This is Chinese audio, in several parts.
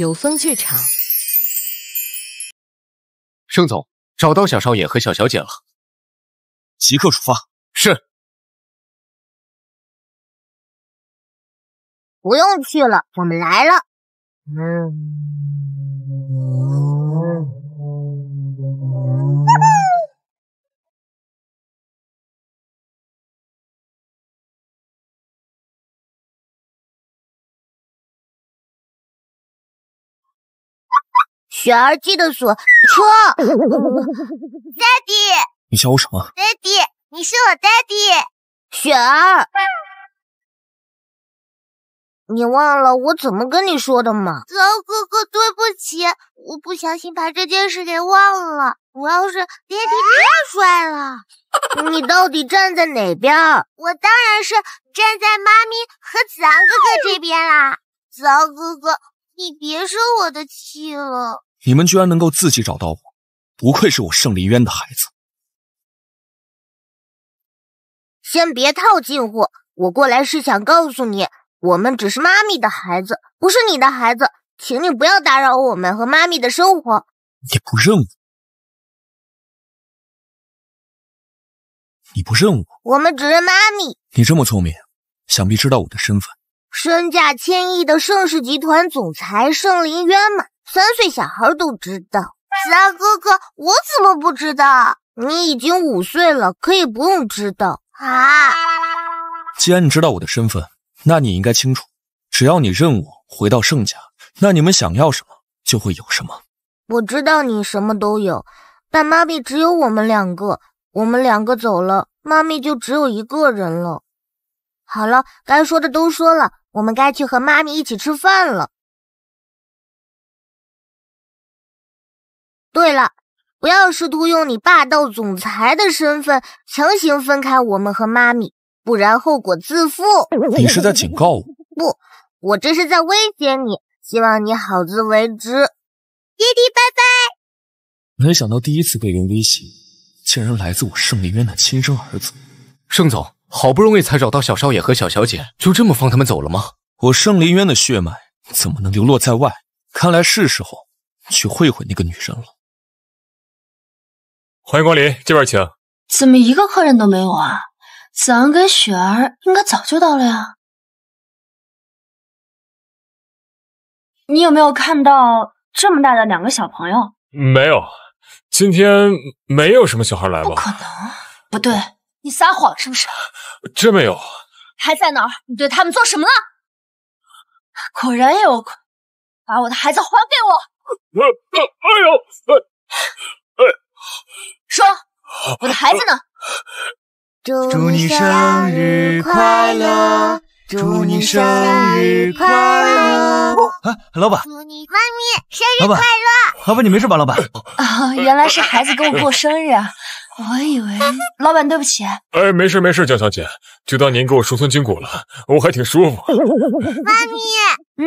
有风剧场，盛总找到小少爷和小小姐了，即刻出发。是，不用去了，我们来了。嗯。雪儿，记得锁车。daddy，你叫我什么？daddy，你是我 daddy，雪儿，你忘了我怎么跟你说的吗？子昂哥哥，对不起，我不小心把这件事给忘了。我要是 daddy 太帅了，你到底站在哪边？我当然是站在妈咪和子昂哥哥这边啦。子昂哥哥，你别生我的气了。你们居然能够自己找到我，不愧是我盛林渊的孩子。先别套近乎，我过来是想告诉你，我们只是妈咪的孩子，不是你的孩子，请你不要打扰我们和妈咪的生活。你不认我？你不认我？我们只认妈咪。你这么聪明，想必知道我的身份。身价千亿的盛世集团总裁盛林渊嘛。三岁小孩都知道，子安哥哥，我怎么不知道？你已经五岁了，可以不用知道啊。既然你知道我的身份，那你应该清楚，只要你认我回到盛家，那你们想要什么就会有什么。我知道你什么都有，但妈咪只有我们两个，我们两个走了，妈咪就只有一个人了。好了，该说的都说了，我们该去和妈咪一起吃饭了。对了，不要试图用你霸道总裁的身份强行分开我们和妈咪，不然后果自负。你是在警告我？不，我这是在威胁你，希望你好自为之。爹爹，拜拜。没想到第一次被人威胁，竟然来自我盛林渊的亲生儿子。盛总，好不容易才找到小少爷和小小姐，就这么放他们走了吗？我盛林渊的血脉怎么能流落在外？看来是时候去会会那个女人了。欢迎光临，这边请。怎么一个客人都没有啊？子昂跟雪儿应该早就到了呀。你有没有看到这么大的两个小朋友？没有，今天没有什么小孩来吧？不可能，不对，你撒谎是不是？真没有。还在哪儿？你对他们做什么了？果然有，把我的孩子还给我！哎呦，哎哎。说，我的孩子呢？祝你生日快乐！祝你生日快乐！老板，祝你妈咪，生日快乐！老板，你没事吧？老板，原来是孩子跟我过生日，我以为……老板，对不起。哎，没事没事，江小姐，就当您给我疏松筋骨了，我还挺舒服。妈咪，嗯，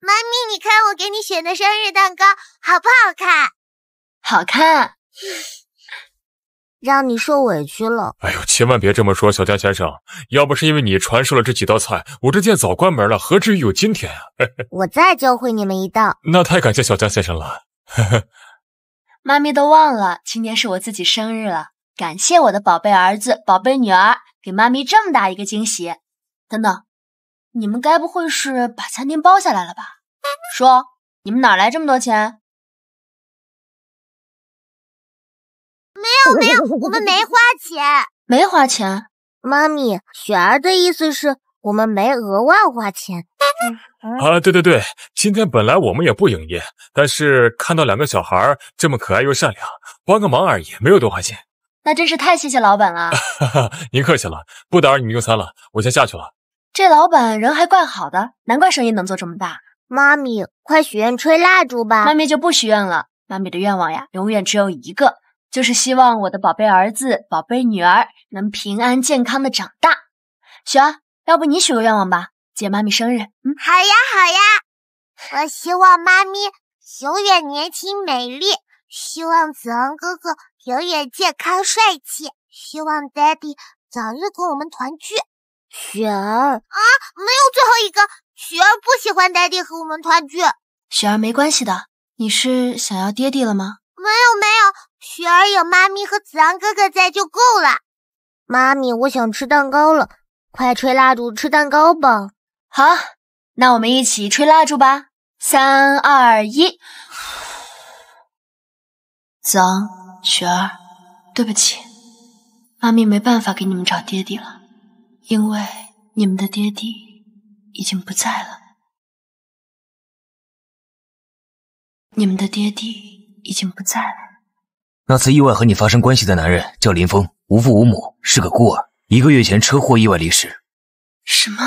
妈咪，你看我给你选的生日蛋糕好不好看？好看，让你受委屈了。哎呦，千万别这么说，小江先生。要不是因为你传授了这几道菜，我这店早关门了，何至于有今天啊？我再教会你们一道。那太感谢小江先生了。妈咪都忘了，今天是我自己生日了。感谢我的宝贝儿子、宝贝女儿，给妈咪这么大一个惊喜。等等，你们该不会是把餐厅包下来了吧？说，你们哪来这么多钱？没有没有，我们没花钱，没花钱。妈咪，雪儿的意思是我们没额外花钱。啊，对对对，今天本来我们也不营业，但是看到两个小孩这么可爱又善良，帮个忙而已，没有多花钱。那真是太谢谢老板了，您客气了，不打扰你们用餐了，我先下去了。这老板人还怪好的，难怪生意能做这么大。妈咪，快许愿吹蜡烛吧。妈咪就不许愿了，妈咪的愿望呀，永远只有一个。就是希望我的宝贝儿子、宝贝女儿能平安健康的长大。雪儿，要不你许个愿望吧，姐妈咪生日。嗯，好呀好呀，我希望妈咪永远年轻美丽，希望子昂哥哥永远健康帅气，希望 daddy 早日跟我们团聚。雪儿啊，没有最后一个，雪儿不喜欢 daddy 和我们团聚。雪儿没关系的，你是想要爹地了吗？没有没有。雪儿有妈咪和子昂哥哥在就够了。妈咪，我想吃蛋糕了，快吹蜡烛吃蛋糕吧。好，那我们一起吹蜡烛吧。三二一，子昂，雪儿，对不起，妈咪没办法给你们找爹地了，因为你们的爹地已经不在了。你们的爹地已经不在了。那次意外和你发生关系的男人叫林峰，无父无母，是个孤儿。一个月前车祸意外离世。什么？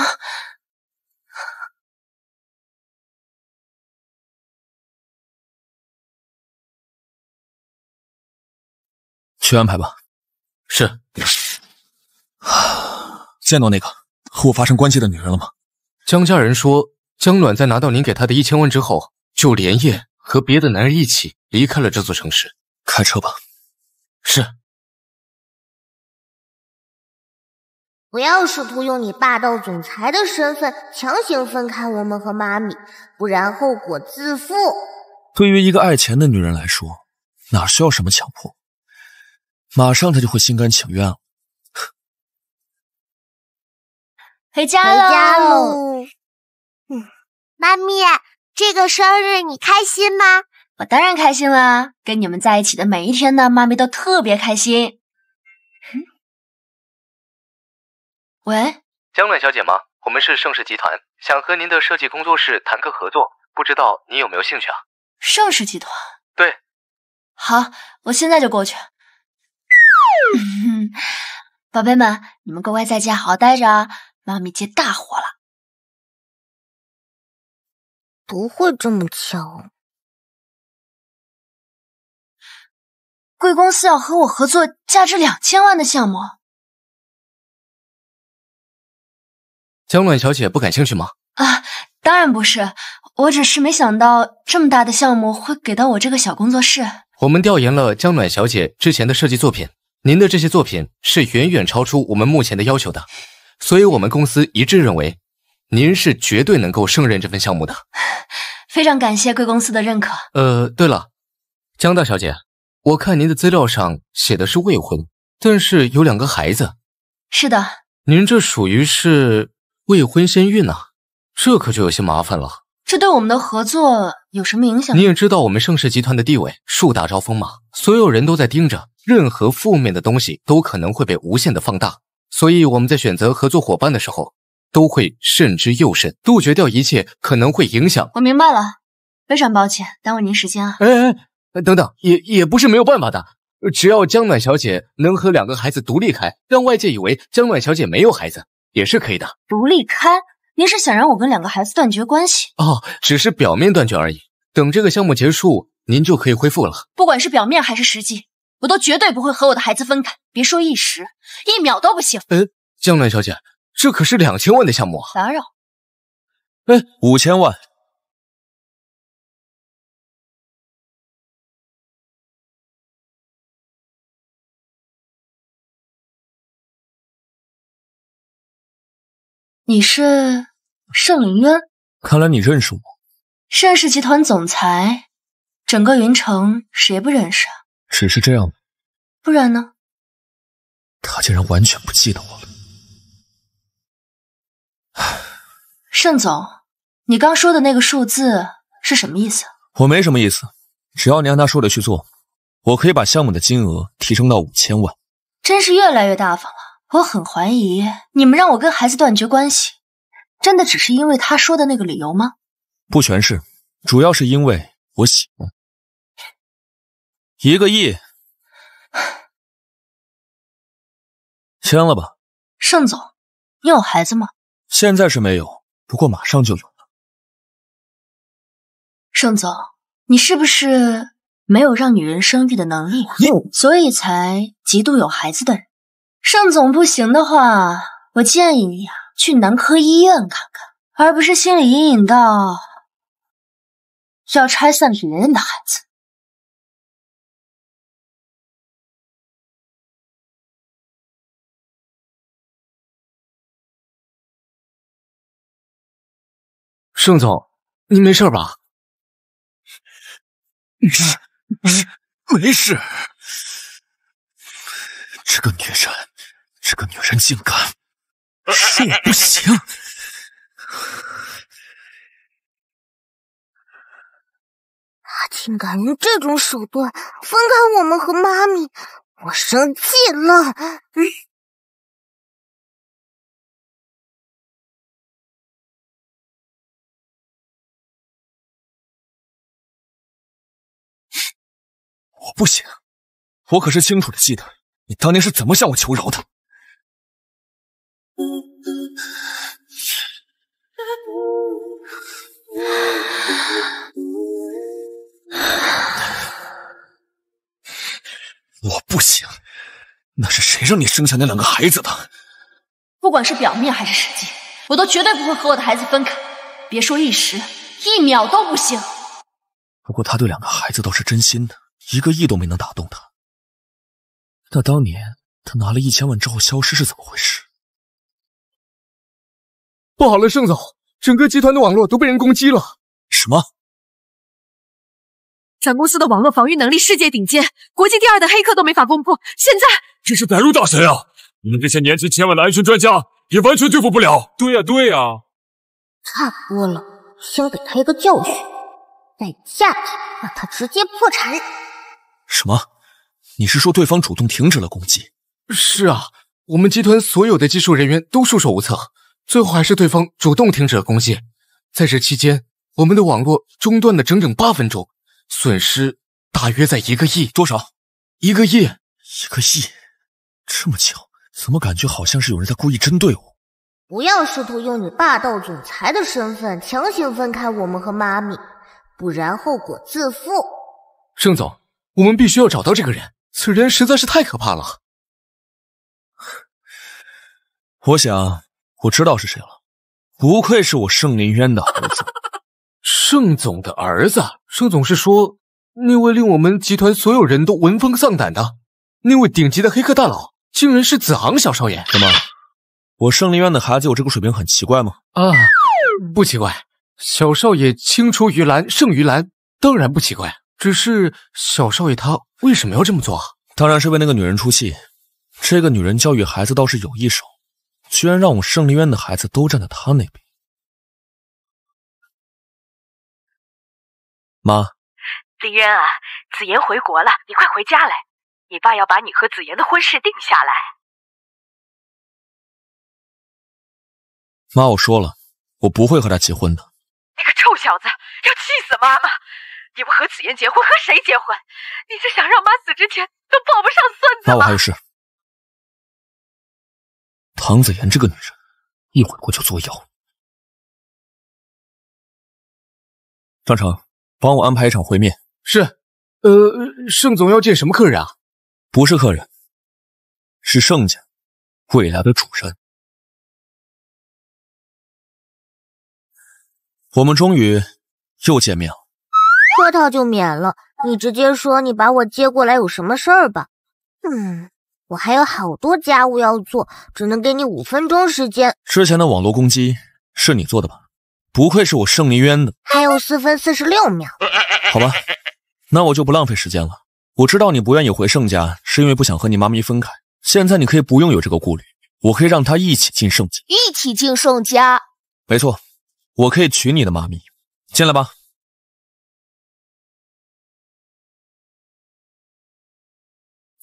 去安排吧。是。见到那个和我发生关系的女人了吗？江家人说，江暖在拿到您给她的一千万之后，就连夜和别的男人一起离开了这座城市。开车吧。是。不要试图用你霸道总裁的身份强行分开我们和妈咪，不然后果自负。对于一个爱钱的女人来说，哪需要什么强迫？马上她就会心甘情愿了。回家喽！嗯，妈咪，这个生日你开心吗？我当然开心啦！跟你们在一起的每一天呢，妈咪都特别开心。喂，江暖小姐吗？我们是盛世集团，想和您的设计工作室谈个合作，不知道您有没有兴趣啊？盛世集团，对，好，我现在就过去。宝贝们，你们乖乖在家，好好待着啊！妈咪接大活了，不会这么巧。贵公司要和我合作价值两千万的项目，江暖小姐不感兴趣吗？啊，当然不是，我只是没想到这么大的项目会给到我这个小工作室。我们调研了江暖小姐之前的设计作品，您的这些作品是远远超出我们目前的要求的，所以我们公司一致认为，您是绝对能够胜任这份项目的。非常感谢贵公司的认可。呃，对了，江大小姐。我看您的资料上写的是未婚，但是有两个孩子。是的，您这属于是未婚先孕呐，这可就有些麻烦了。这对我们的合作有什么影响？你也知道我们盛世集团的地位，树大招风嘛，所有人都在盯着，任何负面的东西都可能会被无限的放大。所以我们在选择合作伙伴的时候，都会慎之又慎，杜绝掉一切可能会影响。我明白了，非常抱歉耽误您时间啊。哎哎。等等，也也不是没有办法的。只要江暖小姐能和两个孩子独立开，让外界以为江暖小姐没有孩子，也是可以的。独立开？您是想让我跟两个孩子断绝关系？哦，只是表面断绝而已。等这个项目结束，您就可以恢复了。不管是表面还是实际，我都绝对不会和我的孩子分开。别说一时，一秒都不行。江暖小姐，这可是两千万的项目，打扰。哎，五千万。你是盛凌渊，看来你认识我。盛世集团总裁，整个云城谁不认识啊？只是这样吗？不然呢？他竟然完全不记得我了。盛总，你刚说的那个数字是什么意思？我没什么意思，只要你按他说的去做，我可以把项目的金额提升到五千万。真是越来越大方了。我很怀疑，你们让我跟孩子断绝关系，真的只是因为他说的那个理由吗？不全是，主要是因为我喜欢。一个亿，签了吧。盛总，你有孩子吗？现在是没有，不过马上就有了。盛总，你是不是没有让女人生育的能力，所以才嫉妒有孩子的人？盛总不行的话，我建议你啊，去男科医院看看，而不是心理阴影到要拆散别人的孩子。盛总，您没事吧？没事，没事，没事。这个女人。这个女人竟敢说我不行，她竟敢用这种手段分开我们和妈咪，我生气了。我不行，我可是清楚的记得你当年是怎么向我求饶的。我不行，那是谁让你生下那两个孩子的？不管是表面还是实际，我都绝对不会和我的孩子分开。别说一时一秒都不行。不过他对两个孩子都是真心的，一个亿都没能打动他。那当年他拿了一千万之后消失是怎么回事？不好了，盛总，整个集团的网络都被人攻击了。什么？咱公司的网络防御能力世界顶尖，国际第二的黑客都没法攻破。现在这是歹入大神啊！你们这些年轻千万的安全专家也完全对付不了。对呀对呀。差不多了，先给他一个教训，再下去让他直接破产。什么？你是说对方主动停止了攻击？是啊，我们集团所有的技术人员都束手无策。最后还是对方主动停止了攻击，在这期间，我们的网络中断了整整八分钟，损失大约在一个亿。多少？一个亿，一个亿，这么巧？怎么感觉好像是有人在故意针对我？不要试图用你霸道总裁的身份强行分开我们和妈咪，不然后果自负。盛总，我们必须要找到这个人，此人实在是太可怕了。我想。我知道是谁了，不愧是我盛林渊的儿子，盛总的儿子。盛总是说那位令我们集团所有人都闻风丧胆的那位顶级的黑客大佬，竟然是子昂小少爷。怎么，我盛林渊的孩子有这个水平很奇怪吗？啊，不奇怪。小少爷青出于蓝胜于蓝，当然不奇怪。只是小少爷他为什么要这么做？当然是为那个女人出气。这个女人教育孩子倒是有一手。居然让我盛林渊的孩子都站在他那边，妈。林渊啊，子言回国了，你快回家来，你爸要把你和子言的婚事定下来。妈，我说了，我不会和他结婚的。你个臭小子，要气死妈妈！你不和子言结婚，和谁结婚？你是想让妈死之前都抱不上孙子吗？妈，我还有事。唐子言这个女人，一会国我就作妖。张成，帮我安排一场会面。是，呃，盛总要见什么客人啊？不是客人，是盛家未来的主人。我们终于又见面了。客套就免了，你直接说你把我接过来有什么事儿吧。嗯。我还有好多家务要做，只能给你五分钟时间。之前的网络攻击是你做的吧？不愧是我盛林渊的，还有四分四十六秒。好吧，那我就不浪费时间了。我知道你不愿意回盛家，是因为不想和你妈咪分开。现在你可以不用有这个顾虑，我可以让她一起进盛家，一起进盛家。没错，我可以娶你的妈咪。进来吧。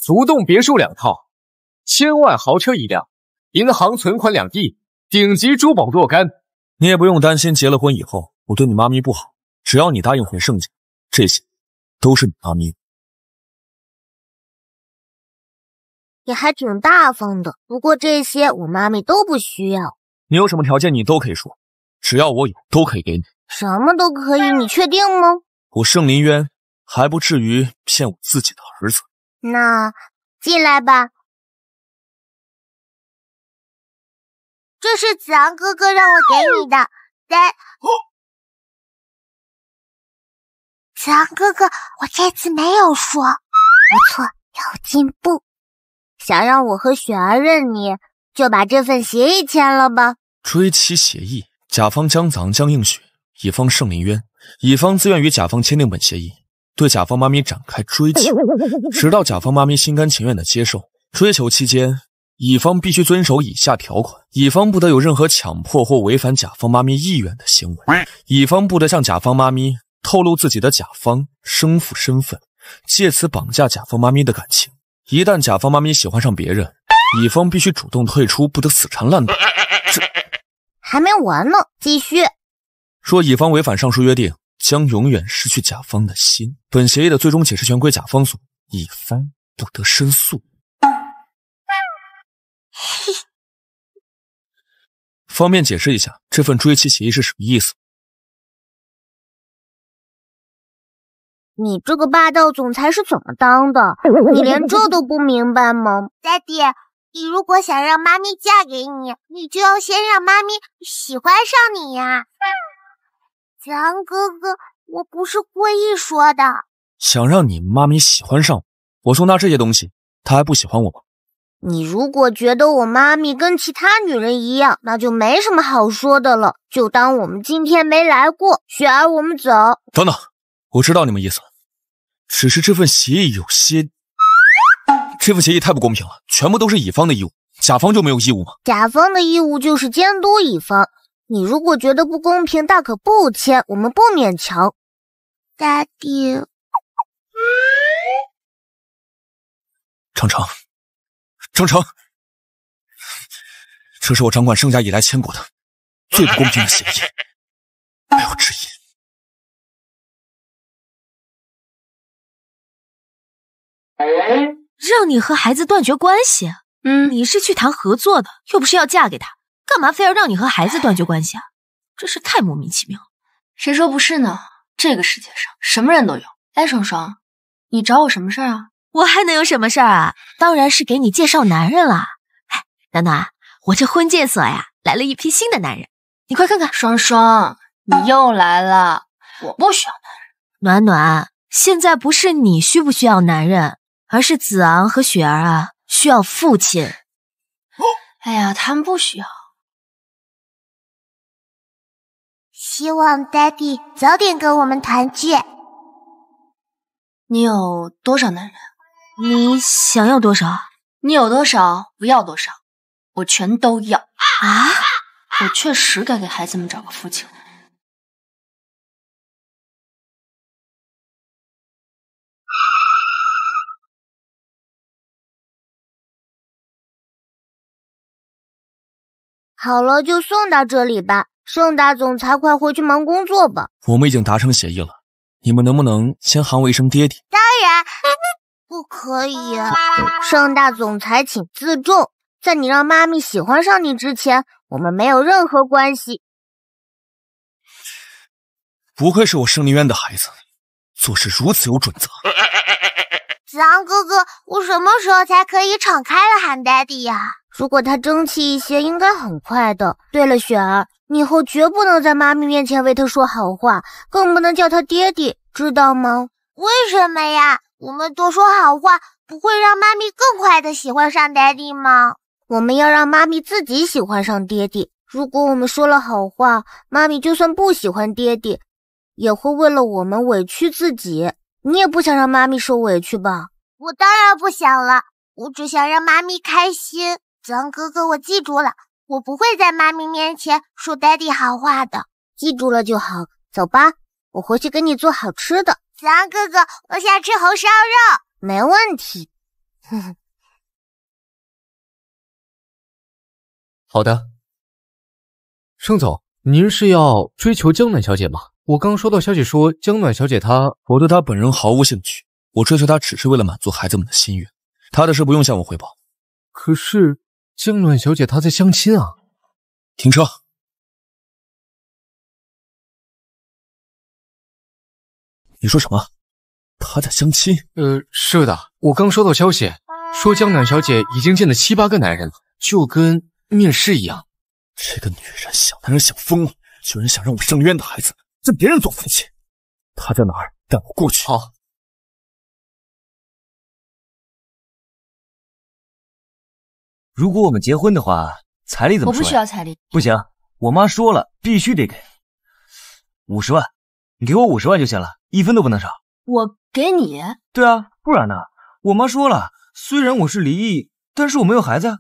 足栋别墅两套，千万豪车一辆，银行存款两亿，顶级珠宝若干。你也不用担心，结了婚以后，我对你妈咪不好。只要你答应回盛家，这些，都是你妈咪。你还挺大方的，不过这些我妈咪都不需要。你有什么条件，你都可以说，只要我有，都可以给你。什么都可以？你确定吗？我盛林渊还不至于骗我自己的儿子。那进来吧，这是子昂哥哥让我给你的。哦、子昂哥哥，我这次没有说，不错，有进步。想让我和雪儿认你，就把这份协议签了吧。追妻协议，甲方姜子昂江映雪，乙方盛林渊，乙方自愿与甲方签订本协议。对甲方妈咪展开追求，直到甲方妈咪心甘情愿的接受。追求期间，乙方必须遵守以下条款：乙方不得有任何强迫或违反甲方妈咪意愿的行为；乙方不得向甲方妈咪透露自己的甲方生父身份，借此绑架甲方妈咪的感情。一旦甲方妈咪喜欢上别人，乙方必须主动退出，不得死缠烂打。这还没完呢，继续。若乙方违反上述约定。将永远失去甲方的心。本协议的最终解释权归甲方所乙方不得申诉。方便解释一下这份追妻协议是什么意思？你这个霸道总裁是怎么当的？你连这都不明白吗？爹地，你如果想让妈咪嫁给你，你就要先让妈咪喜欢上你呀。子昂哥哥，我不是故意说的。想让你妈咪喜欢上我，我送她这些东西，她还不喜欢我吗？你如果觉得我妈咪跟其他女人一样，那就没什么好说的了，就当我们今天没来过。雪儿，我们走。等等，我知道你们意思了，只是这份协议有些，这份协议太不公平了，全部都是乙方的义务，甲方就没有义务吗？甲方的义务就是监督乙方。你如果觉得不公平，大可不签，我们不勉强。大 a 程程，程程，这是我掌管盛家以来签过的最不公平的协议，没有之一。让你和孩子断绝关系？嗯，你是去谈合作的，又不是要嫁给他。干嘛非要让你和孩子断绝关系啊？真是太莫名其妙。谁说不是呢？这个世界上什么人都有。哎，双双，你找我什么事儿啊？我还能有什么事儿啊？当然是给你介绍男人了。哎，暖暖，我这婚介所呀，来了一批新的男人，你快看看。双双，你又来了。我不需要男人。暖暖，现在不是你需不需要男人，而是子昂和雪儿啊需要父亲。哎呀，他们不需要。希望 daddy 早点跟我们团聚。你有多少男人？你想要多少你有多少不要多少，我全都要。啊！我确实该给孩子们找个父亲好了，就送到这里吧。盛大总裁，快回去忙工作吧。我们已经达成协议了，你们能不能先喊我一声爹爹？当然不可以。盛大总裁，请自重。在你让妈咪喜欢上你之前，我们没有任何关系。不愧是我盛凌渊的孩子，做事如此有准则。子昂哥哥，我什么时候才可以敞开了喊 daddy 呀？如果他争气一些，应该很快的。对了，雪儿，你以后绝不能在妈咪面前为他说好话，更不能叫他爹地，知道吗？为什么呀？我们多说好话，不会让妈咪更快的喜欢上 daddy 吗？我们要让妈咪自己喜欢上爹地，如果我们说了好话，妈咪就算不喜欢爹地，也会为了我们委屈自己。你也不想让妈咪受委屈吧？我当然不想了，我只想让妈咪开心。子昂哥哥，我记住了，我不会在妈咪面前说 daddy 好话的。记住了就好。走吧，我回去给你做好吃的。子昂哥哥，我想吃红烧肉。没问题。好的，盛总，您是要追求江南小姐吗？我刚收到消息说江暖小姐她，我对她本人毫无兴趣，我追求她只是为了满足孩子们的心愿。她的事不用向我汇报。可是江暖小姐她在相亲啊！停车！你说什么？她在相亲？呃，是的，我刚收到消息说江暖小姐已经见了七八个男人了，就跟面试一样。这个女人想男人想疯了，居然想让我生冤的孩子。让别人做父亲，他在哪儿？带我过去。好。如果我们结婚的话，彩礼怎么算？我不需要彩礼。不行，我妈说了，必须得给五十万。你给我五十万就行了，一分都不能少。我给你？对啊，不然呢？我妈说了，虽然我是离异，但是我没有孩子啊。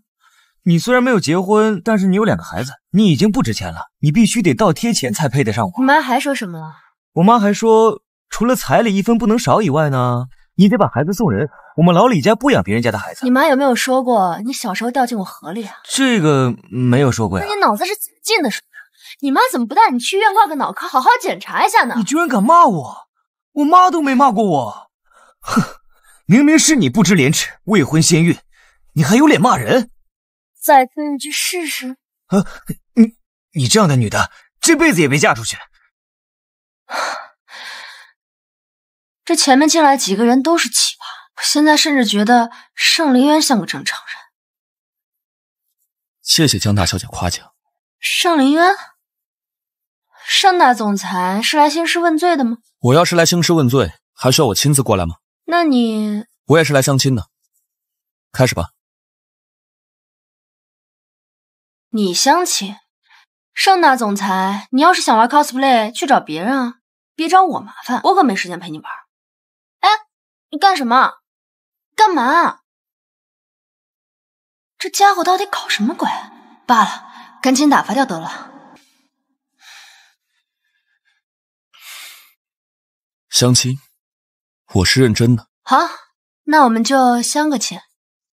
你虽然没有结婚，但是你有两个孩子，你已经不值钱了。你必须得倒贴钱才配得上我。你妈还说什么了？我妈还说，除了彩礼一分不能少以外呢，你得把孩子送人。我们老李家不养别人家的孩子。你妈有没有说过你小时候掉进我河里啊？这个没有说过。那你脑子是怎么进的水？你妈怎么不带你去医院挂个脑科，好好检查一下呢？你居然敢骂我！我妈都没骂过我。哼，明明是你不知廉耻，未婚先孕，你还有脸骂人？再听一句试试。啊，你你这样的女的，这辈子也别嫁出去。这前面进来几个人都是奇葩，我现在甚至觉得盛凌渊像个正常人。谢谢江大小姐夸奖。盛凌渊，盛大总裁是来兴师问罪的吗？我要是来兴师问罪，还需要我亲自过来吗？那你，我也是来相亲的。开始吧。你相亲，盛大总裁，你要是想玩 cosplay，去找别人啊，别找我麻烦，我可没时间陪你玩。哎，你干什么？干嘛？这家伙到底搞什么鬼？罢了，赶紧打发掉得了。相亲，我是认真的。好，那我们就相个亲。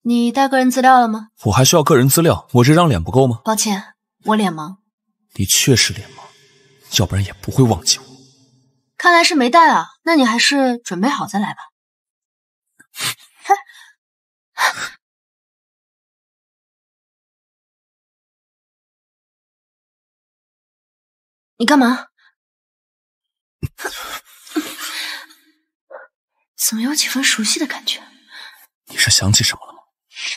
你带个人资料了吗？我还需要个人资料？我这张脸不够吗？抱歉，我脸盲。你确实脸盲，要不然也不会忘记我。看来是没带啊，那你还是准备好再来吧。你干嘛？怎么有几分熟悉的感觉？你是想起什么了吗？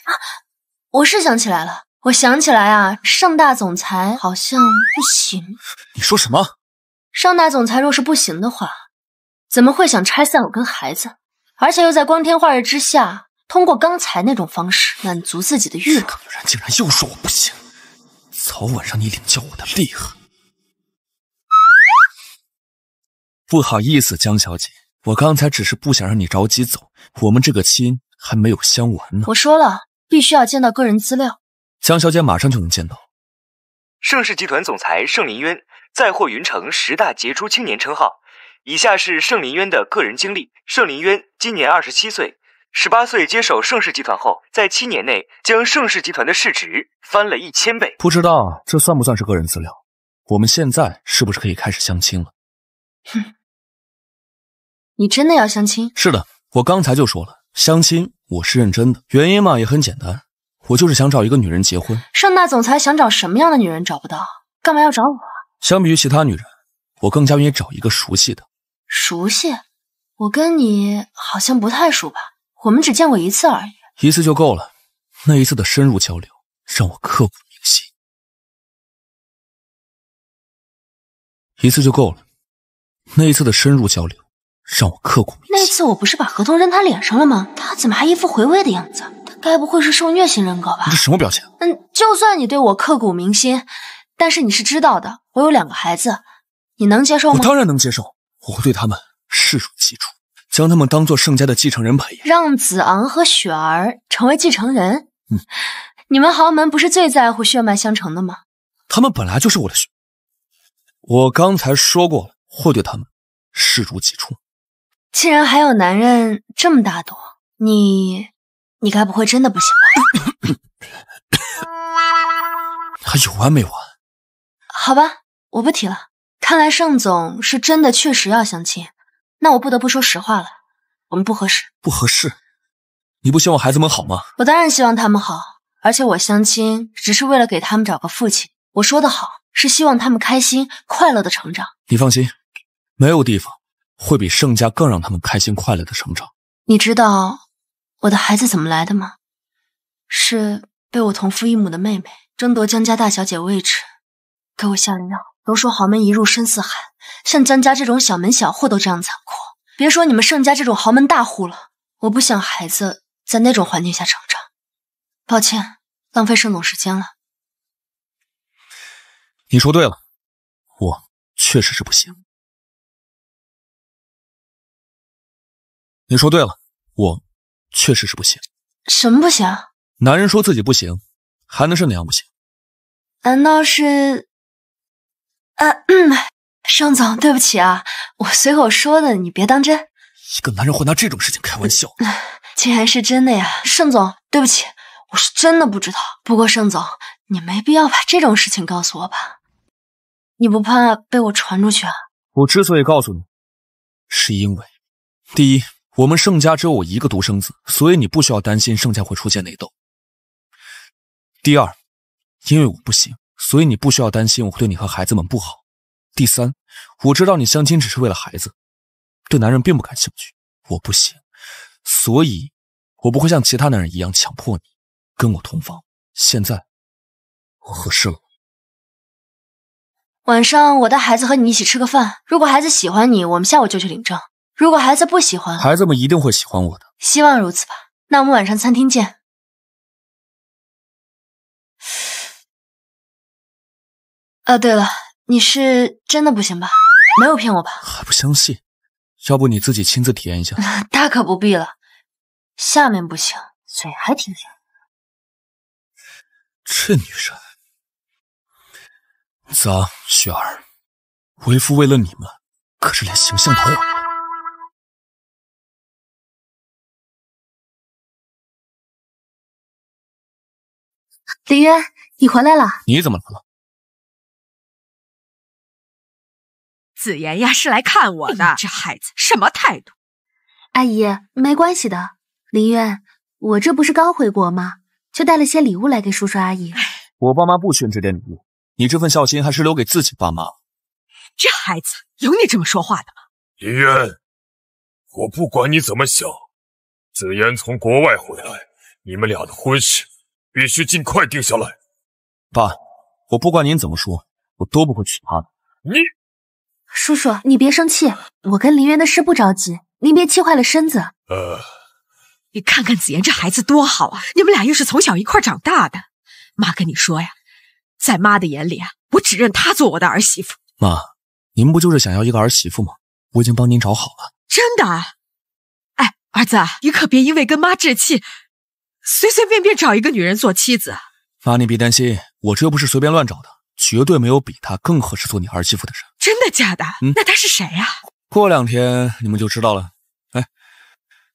啊！我是想起来了，我想起来啊，盛大总裁好像不行。你说什么？盛大总裁若是不行的话，怎么会想拆散我跟孩子？而且又在光天化日之下，通过刚才那种方式满足自己的欲望。这个女人竟然又说我不行，早晚让你领教我的厉害。不好意思，江小姐，我刚才只是不想让你着急走，我们这个亲。还没有相完呢。我说了，必须要见到个人资料。江小姐马上就能见到。盛世集团总裁盛林渊再获云城十大杰出青年称号。以下是盛林渊的个人经历。盛林渊今年二十七岁，十八岁接手盛世集团后，在七年内将盛世集团的市值翻了一千倍。不知道这算不算是个人资料？我们现在是不是可以开始相亲了？哼，你真的要相亲？是的，我刚才就说了。相亲我是认真的，原因嘛也很简单，我就是想找一个女人结婚。盛大总裁想找什么样的女人找不到，干嘛要找我？相比于其他女人，我更加愿意找一个熟悉的。熟悉？我跟你好像不太熟吧？我们只见过一次而已。一次就够了，那一次的深入交流让我刻骨铭心。一次就够了，那一次的深入交流。让我刻骨铭。那次我不是把合同扔他脸上了吗？他怎么还一副回味的样子？他该不会是受虐型人格吧？这什么表情？嗯，就算你对我刻骨铭心，但是你是知道的，我有两个孩子，你能接受吗？我当然能接受，我会对他们视如己出，将他们当做盛家的继承人培养。让子昂和雪儿成为继承人？嗯，你们豪门不是最在乎血脉相承的吗？他们本来就是我的血。我刚才说过了，会对他们视如己出。竟然还有男人这么大度，你，你该不会真的不喜欢？还有完没完？好吧，我不提了。看来盛总是真的确实要相亲，那我不得不说实话了，我们不合适。不合适？你不希望孩子们好吗？我当然希望他们好，而且我相亲只是为了给他们找个父亲。我说的好，是希望他们开心快乐的成长。你放心，没有地方。会比盛家更让他们开心快乐的成长。你知道我的孩子怎么来的吗？是被我同父异母的妹妹争夺江家大小姐位置，给我下了药。都说豪门一入深似海，像江家这种小门小户都这样残酷，别说你们盛家这种豪门大户了。我不想孩子在那种环境下成长。抱歉，浪费盛总时间了。你说对了，我确实是不行。你说对了，我确实是不行。什么不行？男人说自己不行，还能是哪样不行？难道是……啊，盛 总，对不起啊，我随口说的，你别当真。一个男人会拿这种事情开玩笑，竟然是真的呀！盛总，对不起，我是真的不知道。不过，盛总，你没必要把这种事情告诉我吧？你不怕被我传出去啊？我之所以告诉你，是因为第一。我们盛家只有我一个独生子，所以你不需要担心盛家会出现内斗。第二，因为我不行，所以你不需要担心我会对你和孩子们不好。第三，我知道你相亲只是为了孩子，对男人并不感兴趣。我不行，所以，我不会像其他男人一样强迫你跟我同房。现在，我合适了。晚上我带孩子和你一起吃个饭，如果孩子喜欢你，我们下午就去领证。如果孩子不喜欢，孩子们一定会喜欢我的。希望如此吧。那我们晚上餐厅见。啊，对了，你是真的不行吧？没有骗我吧？还不相信？要不你自己亲自体验一下？大可不必了。下面不行，嘴还挺硬。这女人昂、雪儿，为夫为了你们，可是连形象都毁了。林渊，你回来了？你怎么来了？紫妍呀，是来看我的。这孩子什么态度？阿姨，没关系的。林渊，我这不是刚回国吗？就带了些礼物来给叔叔阿姨。我爸妈不缺这点礼物，你这份孝心还是留给自己爸妈。这孩子有你这么说话的吗？林渊，我不管你怎么想，紫妍从国外回来，你们俩的婚事。必须尽快定下来，爸，我不管您怎么说，我都不会娶她的。你，叔叔，你别生气，我跟林媛的事不着急，您别气坏了身子。呃，你看看子言这孩子多好啊，你们俩又是从小一块长大的，妈跟你说呀，在妈的眼里啊，我只认她做我的儿媳妇。妈，您不就是想要一个儿媳妇吗？我已经帮您找好了，真的。哎，儿子，你可别因为跟妈置气。随随便便找一个女人做妻子？妈，你别担心，我这又不是随便乱找的，绝对没有比她更合适做你儿媳妇的人。真的假的？嗯，那她是谁呀？过两天你们就知道了。哎，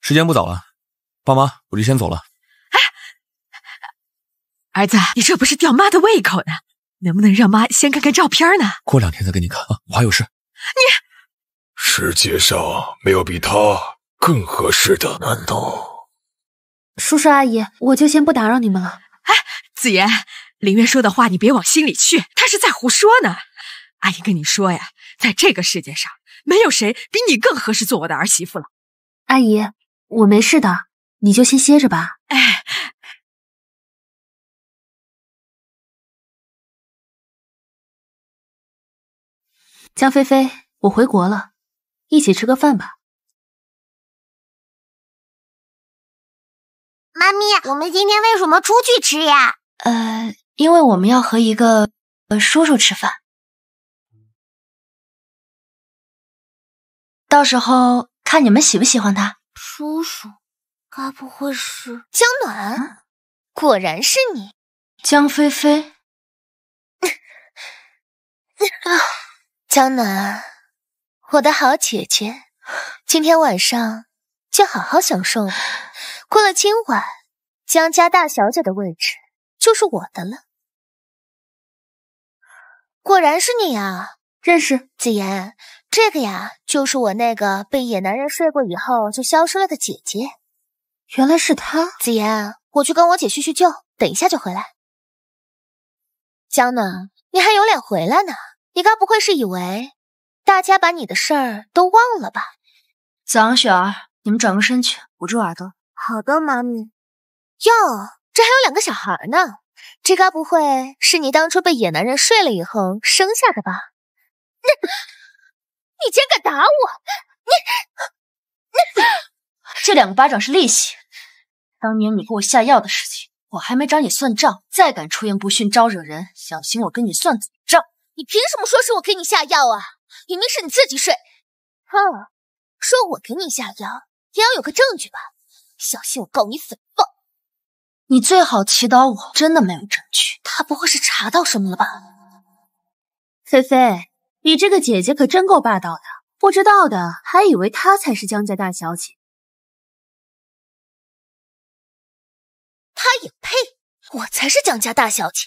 时间不早了，爸妈，我就先走了。哎，儿子，你这不是吊妈的胃口呢？能不能让妈先看看照片呢？过两天再给你看啊，我还有事。你，世界上没有比她更合适的？难道？叔叔阿姨，我就先不打扰你们了。哎，子言，林渊说的话你别往心里去，他是在胡说呢。阿姨跟你说呀，在这个世界上，没有谁比你更合适做我的儿媳妇了。阿姨，我没事的，你就先歇着吧。哎，江菲菲，我回国了，一起吃个饭吧。妈咪，我们今天为什么出去吃呀？呃，因为我们要和一个呃叔叔吃饭，到时候看你们喜不喜欢他。叔叔，该不会是江暖？果然是你，江菲菲。江暖，我的好姐姐，今天晚上就好好享受吧。过了今晚，江家大小姐的位置就是我的了。果然是你啊！认识子言，这个呀，就是我那个被野男人睡过以后就消失了的姐姐。原来是她，子言，我去跟我姐叙叙旧，等一下就回来。江暖，你还有脸回来呢？你该不会是以为大家把你的事儿都忘了吧？子昂、雪儿，你们转过身去，捂住耳朵。好的，妈咪。哟，这还有两个小孩呢，这该不会是你当初被野男人睡了以后生下的吧？你，你竟然敢打我！你，你，这两个巴掌是利息。当年你给我下药的事情，我还没找你算账。再敢出言不逊，招惹人，小心我跟你算总账。你凭什么说是我给你下药啊？明明是你自己睡。哼，说我给你下药，也要有个证据吧？小心，我告你诽谤！你最好祈祷我真的没有证据。他不会是查到什么了吧？菲菲，你这个姐姐可真够霸道的，不知道的还以为她才是江家大小姐。她也配？我才是江家大小姐！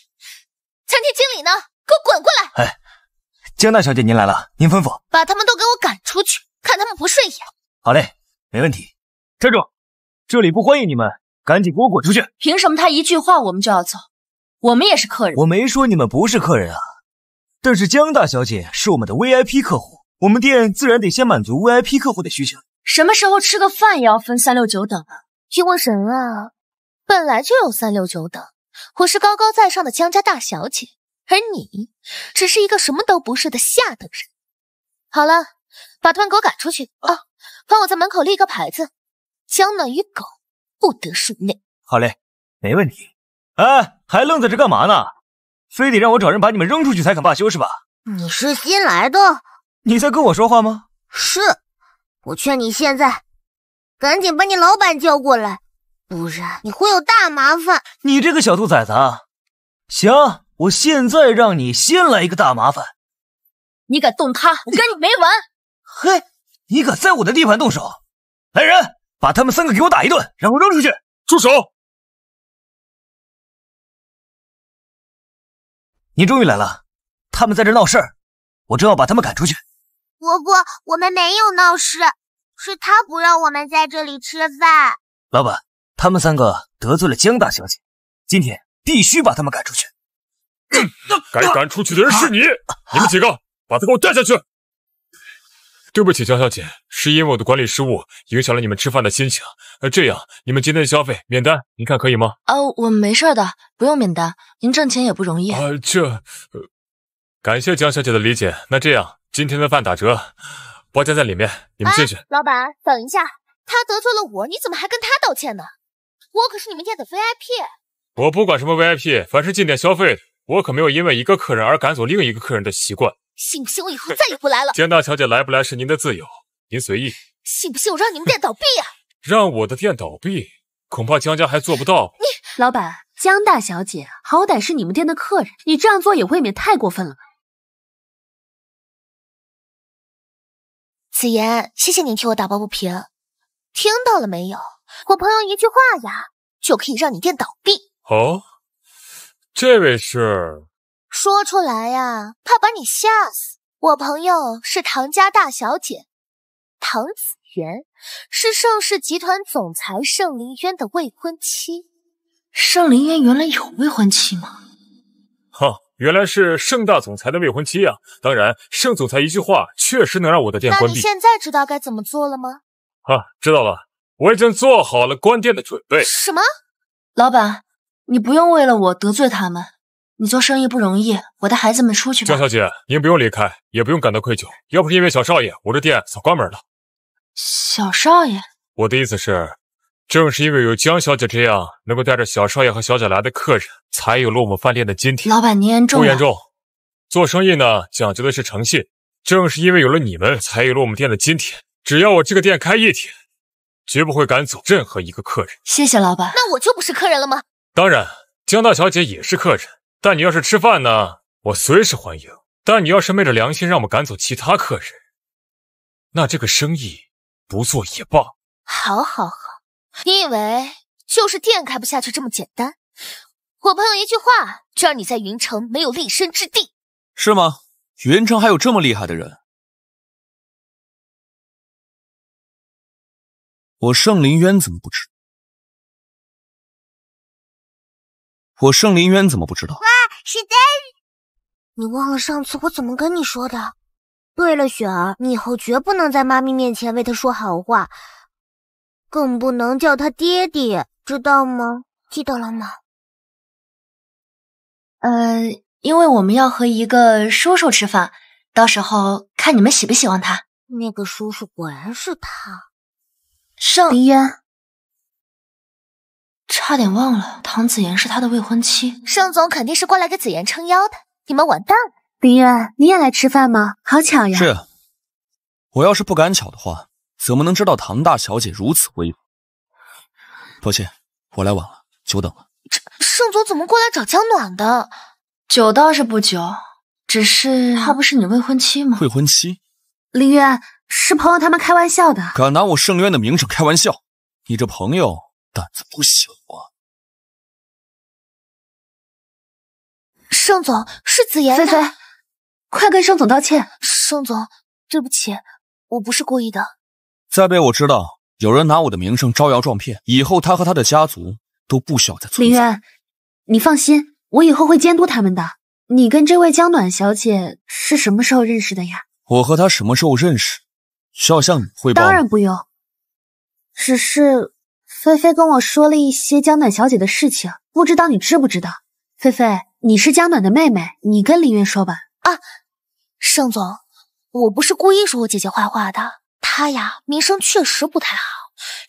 餐厅经理呢？给我滚过来！哎，江大小姐，您来了，您吩咐，把他们都给我赶出去，看他们不顺眼。好嘞，没问题。站住！这里不欢迎你们，赶紧给我滚出去！凭什么他一句话我们就要走？我们也是客人。我没说你们不是客人啊，但是江大小姐是我们的 VIP 客户，我们店自然得先满足 VIP 客户的需求。什么时候吃个饭也要分三六九等？啊？因为人啊，本来就有三六九等。我是高高在上的江家大小姐，而你只是一个什么都不是的下等人。好了，把他们给我赶出去啊！帮我在门口立个牌子。江南与狗不得入内。好嘞，没问题。哎，还愣在这干嘛呢？非得让我找人把你们扔出去才肯罢休是吧？你是新来的？你在跟我说话吗？是，我劝你现在赶紧把你老板叫过来，不然你会有大麻烦。你这个小兔崽子！行，我现在让你先来一个大麻烦。你敢动他，我跟你没完。嘿，你敢在我的地盘动手？来人！把他们三个给我打一顿，然后扔出去！住手！你终于来了，他们在这闹事儿，我正要把他们赶出去。伯伯，我们没有闹事，是他不让我们在这里吃饭。老板，他们三个得罪了江大小姐，今天必须把他们赶出去。该赶出去的人是你！你们几个，把他给我带下去！对不起，江小姐，是因为我的管理失误，影响了你们吃饭的心情。呃，这样，你们今天的消费免单，您看可以吗？呃，我没事的，不用免单。您挣钱也不容易啊。这，感谢江小姐的理解。那这样，今天的饭打折，包间在里面，你们进去。老板，等一下，他得罪了我，你怎么还跟他道歉呢？我可是你们店的 VIP。我不管什么 VIP，凡是进店消费的，我可没有因为一个客人而赶走另一个客人的习惯。信不信我以后再也不来了？江大小姐来不来是您的自由，您随意。信不信我让你们店倒闭啊？让我的店倒闭，恐怕江家还做不到。你老板江大小姐好歹是你们店的客人，你这样做也未免太过分了吧？子言，谢谢你替我打抱不平，听到了没有？我朋友一句话呀，就可以让你店倒闭。哦，这位是？说出来呀，怕把你吓死。我朋友是唐家大小姐，唐子元，是盛世集团总裁盛林渊的未婚妻。盛林渊原来有未婚妻吗？哈，原来是盛大总裁的未婚妻啊！当然，盛总裁一句话确实能让我的店关闭。现在知道该怎么做了吗？啊，知道了，我已经做好了关店的准备。什么？老板，你不用为了我得罪他们。你做生意不容易，我带孩子们出去吧。江小姐，您不用离开，也不用感到愧疚。要不是因为小少爷，我这店早关门了。小少爷，我的意思是，正是因为有江小姐这样能够带着小少爷和小姐来的客人，才有了我们饭店的今天。老板您言重不言重，做生意呢讲究的是诚信。正是因为有了你们，才有了我们店的今天。只要我这个店开一天，绝不会赶走任何一个客人。谢谢老板，那我就不是客人了吗？当然，江大小姐也是客人。但你要是吃饭呢，我随时欢迎。但你要是昧着良心让我们赶走其他客人，那这个生意不做也罢。好，好，好！你以为就是店开不下去这么简单？我朋友一句话就让你在云城没有立身之地，是吗？云城还有这么厉害的人？我盛林渊怎么不知？我盛林渊怎么不知道？是的。你忘了上次我怎么跟你说的？对了，雪儿，你以后绝不能在妈咪面前为他说好话，更不能叫他爹爹，知道吗？记得了吗？呃，因为我们要和一个叔叔吃饭，到时候看你们喜不喜欢他。那个叔叔果然是他，盛烟。差点忘了，唐子言是他的未婚妻，盛总肯定是过来给子言撑腰的，你们完蛋了。林渊，你也来吃饭吗？好巧呀！是，我要是不赶巧的话，怎么能知道唐大小姐如此威武？抱歉，我来晚了，久等了。这盛总怎么过来找江暖的？久倒是不久，只是她不是你未婚妻吗？未婚妻，林渊是朋友他们开玩笑的，敢拿我盛渊的名声开玩笑，你这朋友。胆子不小啊，盛总，是子妍菲菲，快跟盛总道歉，盛总，对不起，我不是故意的。再被我知道有人拿我的名声招摇撞骗，以后他和他的家族都不需要再存在。林渊，你放心，我以后会监督他们的。你跟这位江暖小姐是什么时候认识的呀？我和她什么时候认识，需要向你汇报？当然不用，只是。菲菲跟我说了一些江暖小姐的事情，不知道你知不知道。菲菲，你是江暖的妹妹，你跟林月说吧。啊，盛总，我不是故意说我姐姐坏话的，她呀，名声确实不太好。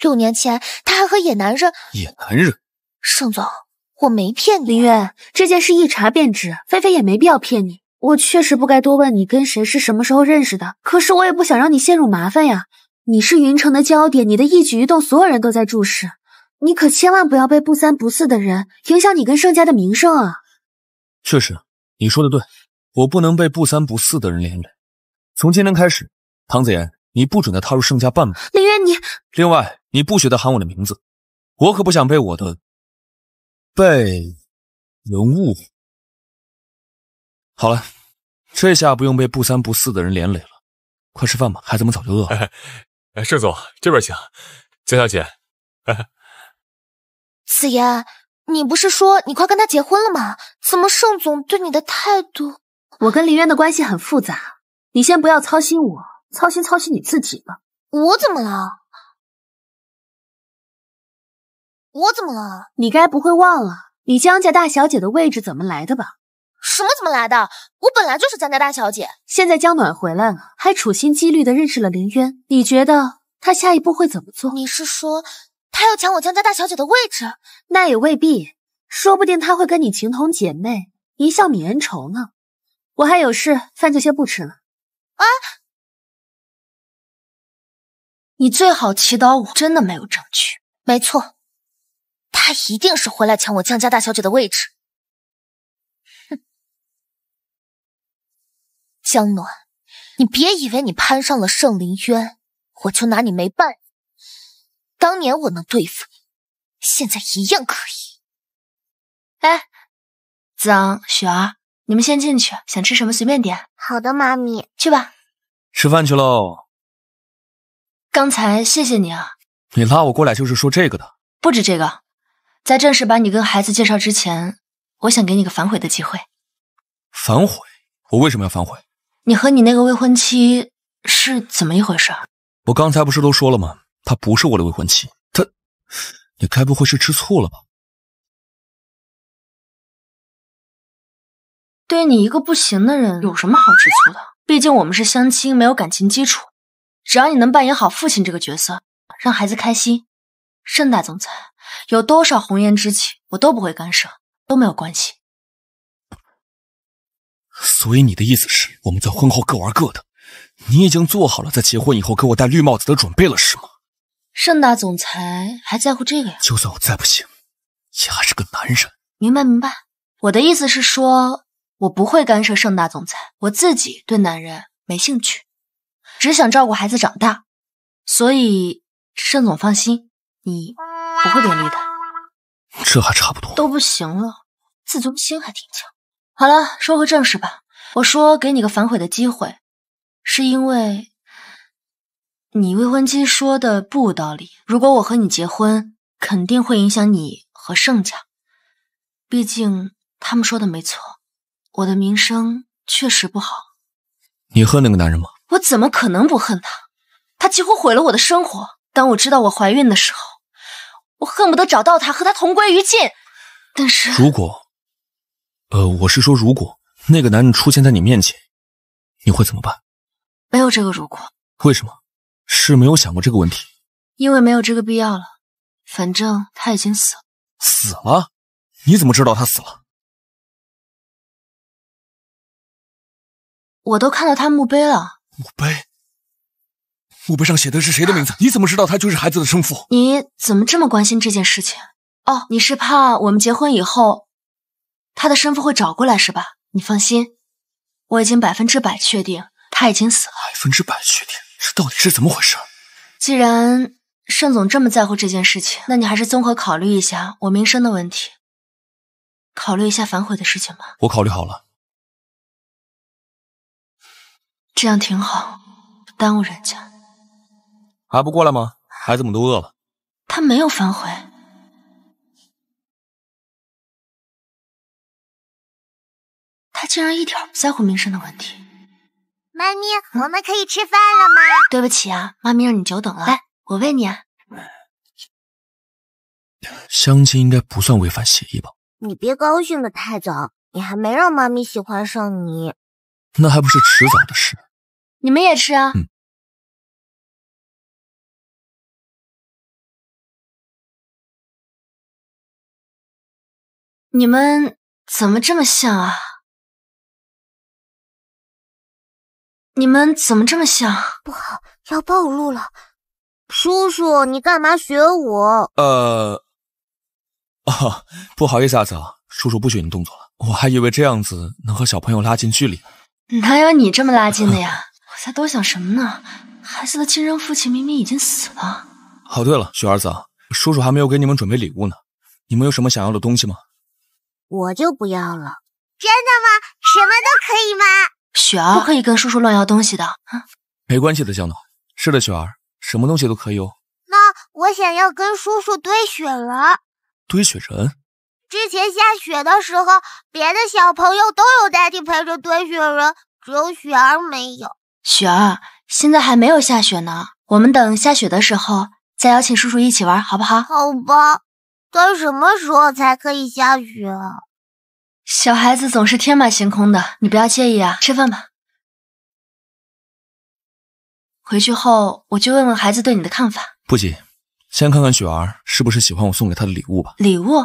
六年前，她还和野男人……野男人，盛总，我没骗你。林月，这件事一查便知，菲菲也没必要骗你。我确实不该多问你跟谁是什么时候认识的，可是我也不想让你陷入麻烦呀。你是云城的焦点，你的一举一动，所有人都在注视。你可千万不要被不三不四的人影响你跟盛家的名声啊！确实，你说的对，我不能被不三不四的人连累。从今天开始，唐子言，你不准再踏入盛家半步。林渊，你另外，你不许再喊我的名字，我可不想被我的被人误会。好了，这下不用被不三不四的人连累了。快吃饭吧，孩子们早就饿了。哎，盛总这边请，江小姐。子 言，你不是说你快跟他结婚了吗？怎么盛总对你的态度？我跟林渊的关系很复杂，你先不要操心我，操心操心你自己吧。我怎么了？我怎么了？你该不会忘了你江家大小姐的位置怎么来的吧？什么？怎么来的？我本来就是江家大小姐，现在江暖回来了，还处心积虑的认识了林渊。你觉得他下一步会怎么做？你是说他要抢我江家大小姐的位置？那也未必，说不定他会跟你情同姐妹，一笑泯恩仇呢。我还有事，饭就先不吃了。啊！你最好祈祷我真的没有证据。没错，他一定是回来抢我江家大小姐的位置。江暖，你别以为你攀上了盛灵渊，我就拿你没办法。当年我能对付你，现在一样可以。哎，子昂、雪儿，你们先进去，想吃什么随便点。好的，妈咪，去吧，吃饭去喽。刚才谢谢你啊，你拉我过来就是说这个的，不止这个，在正式把你跟孩子介绍之前，我想给你个反悔的机会。反悔？我为什么要反悔？你和你那个未婚妻是怎么一回事？我刚才不是都说了吗？她不是我的未婚妻。她，你该不会是吃醋了吧？对你一个不行的人有什么好吃醋的？毕竟我们是相亲，没有感情基础。只要你能扮演好父亲这个角色，让孩子开心。盛大总裁有多少红颜知己，我都不会干涉，都没有关系。所以你的意思是，我们在婚后各玩各的？你已经做好了在结婚以后给我戴绿帽子的准备了，是吗？盛大总裁还在乎这个呀？就算我再不行，也还是个男人。明白明白。我的意思是说，我不会干涉盛大总裁。我自己对男人没兴趣，只想照顾孩子长大。所以盛总放心，你不会变绿的。这还差不多。都不行了，自尊心还挺强。好了，说回正事吧。我说给你个反悔的机会，是因为你未婚妻说的不无道理。如果我和你结婚，肯定会影响你和盛家。毕竟他们说的没错，我的名声确实不好。你恨那个男人吗？我怎么可能不恨他？他几乎毁了我的生活。当我知道我怀孕的时候，我恨不得找到他，和他同归于尽。但是，如果。呃，我是说，如果那个男人出现在你面前，你会怎么办？没有这个如果。为什么？是没有想过这个问题。因为没有这个必要了，反正他已经死了。死了？你怎么知道他死了？我都看到他墓碑了。墓碑？墓碑上写的是谁的名字？你怎么知道他就是孩子的生父？你怎么这么关心这件事情？哦，你是怕我们结婚以后？他的生父会找过来是吧？你放心，我已经百分之百确定他已经死了。百分之百确定？这到底是怎么回事？既然盛总这么在乎这件事情，那你还是综合考虑一下我名声的问题，考虑一下反悔的事情吧。我考虑好了，这样挺好，不耽误人家。还不过来吗？孩子们都饿了。他没有反悔。他竟然一点不在乎名声的问题。妈咪，我们可以吃饭了吗？对不起啊，妈咪让你久等了。来，我喂你。啊。相亲应该不算违反协议吧？你别高兴的太早，你还没让妈咪喜欢上你。那还不是迟早的事。你们也吃啊。嗯。你们怎么这么像啊？你们怎么这么像？不好，要暴露了！叔叔，你干嘛学我？呃，哦，不好意思啊，泽，叔叔不学你动作了。我还以为这样子能和小朋友拉近距离哪有你这么拉近的呀？我在多想什么呢？孩子的亲生父亲明明已经死了。哦，对了，雪儿子，叔叔还没有给你们准备礼物呢，你们有什么想要的东西吗？我就不要了。真的吗？什么都可以吗？雪儿不可以跟叔叔乱要东西的，没关系的，小暖。是的，雪儿，什么东西都可以哦。那我想要跟叔叔堆雪人。堆雪人？之前下雪的时候，别的小朋友都有代替陪着堆雪人，只有雪儿没有。雪儿，现在还没有下雪呢，我们等下雪的时候再邀请叔叔一起玩，好不好？好吧。但什么时候才可以下雪？啊？小孩子总是天马行空的，你不要介意啊。吃饭吧，回去后我去问问孩子对你的看法。不急，先看看雪儿是不是喜欢我送给她的礼物吧。礼物？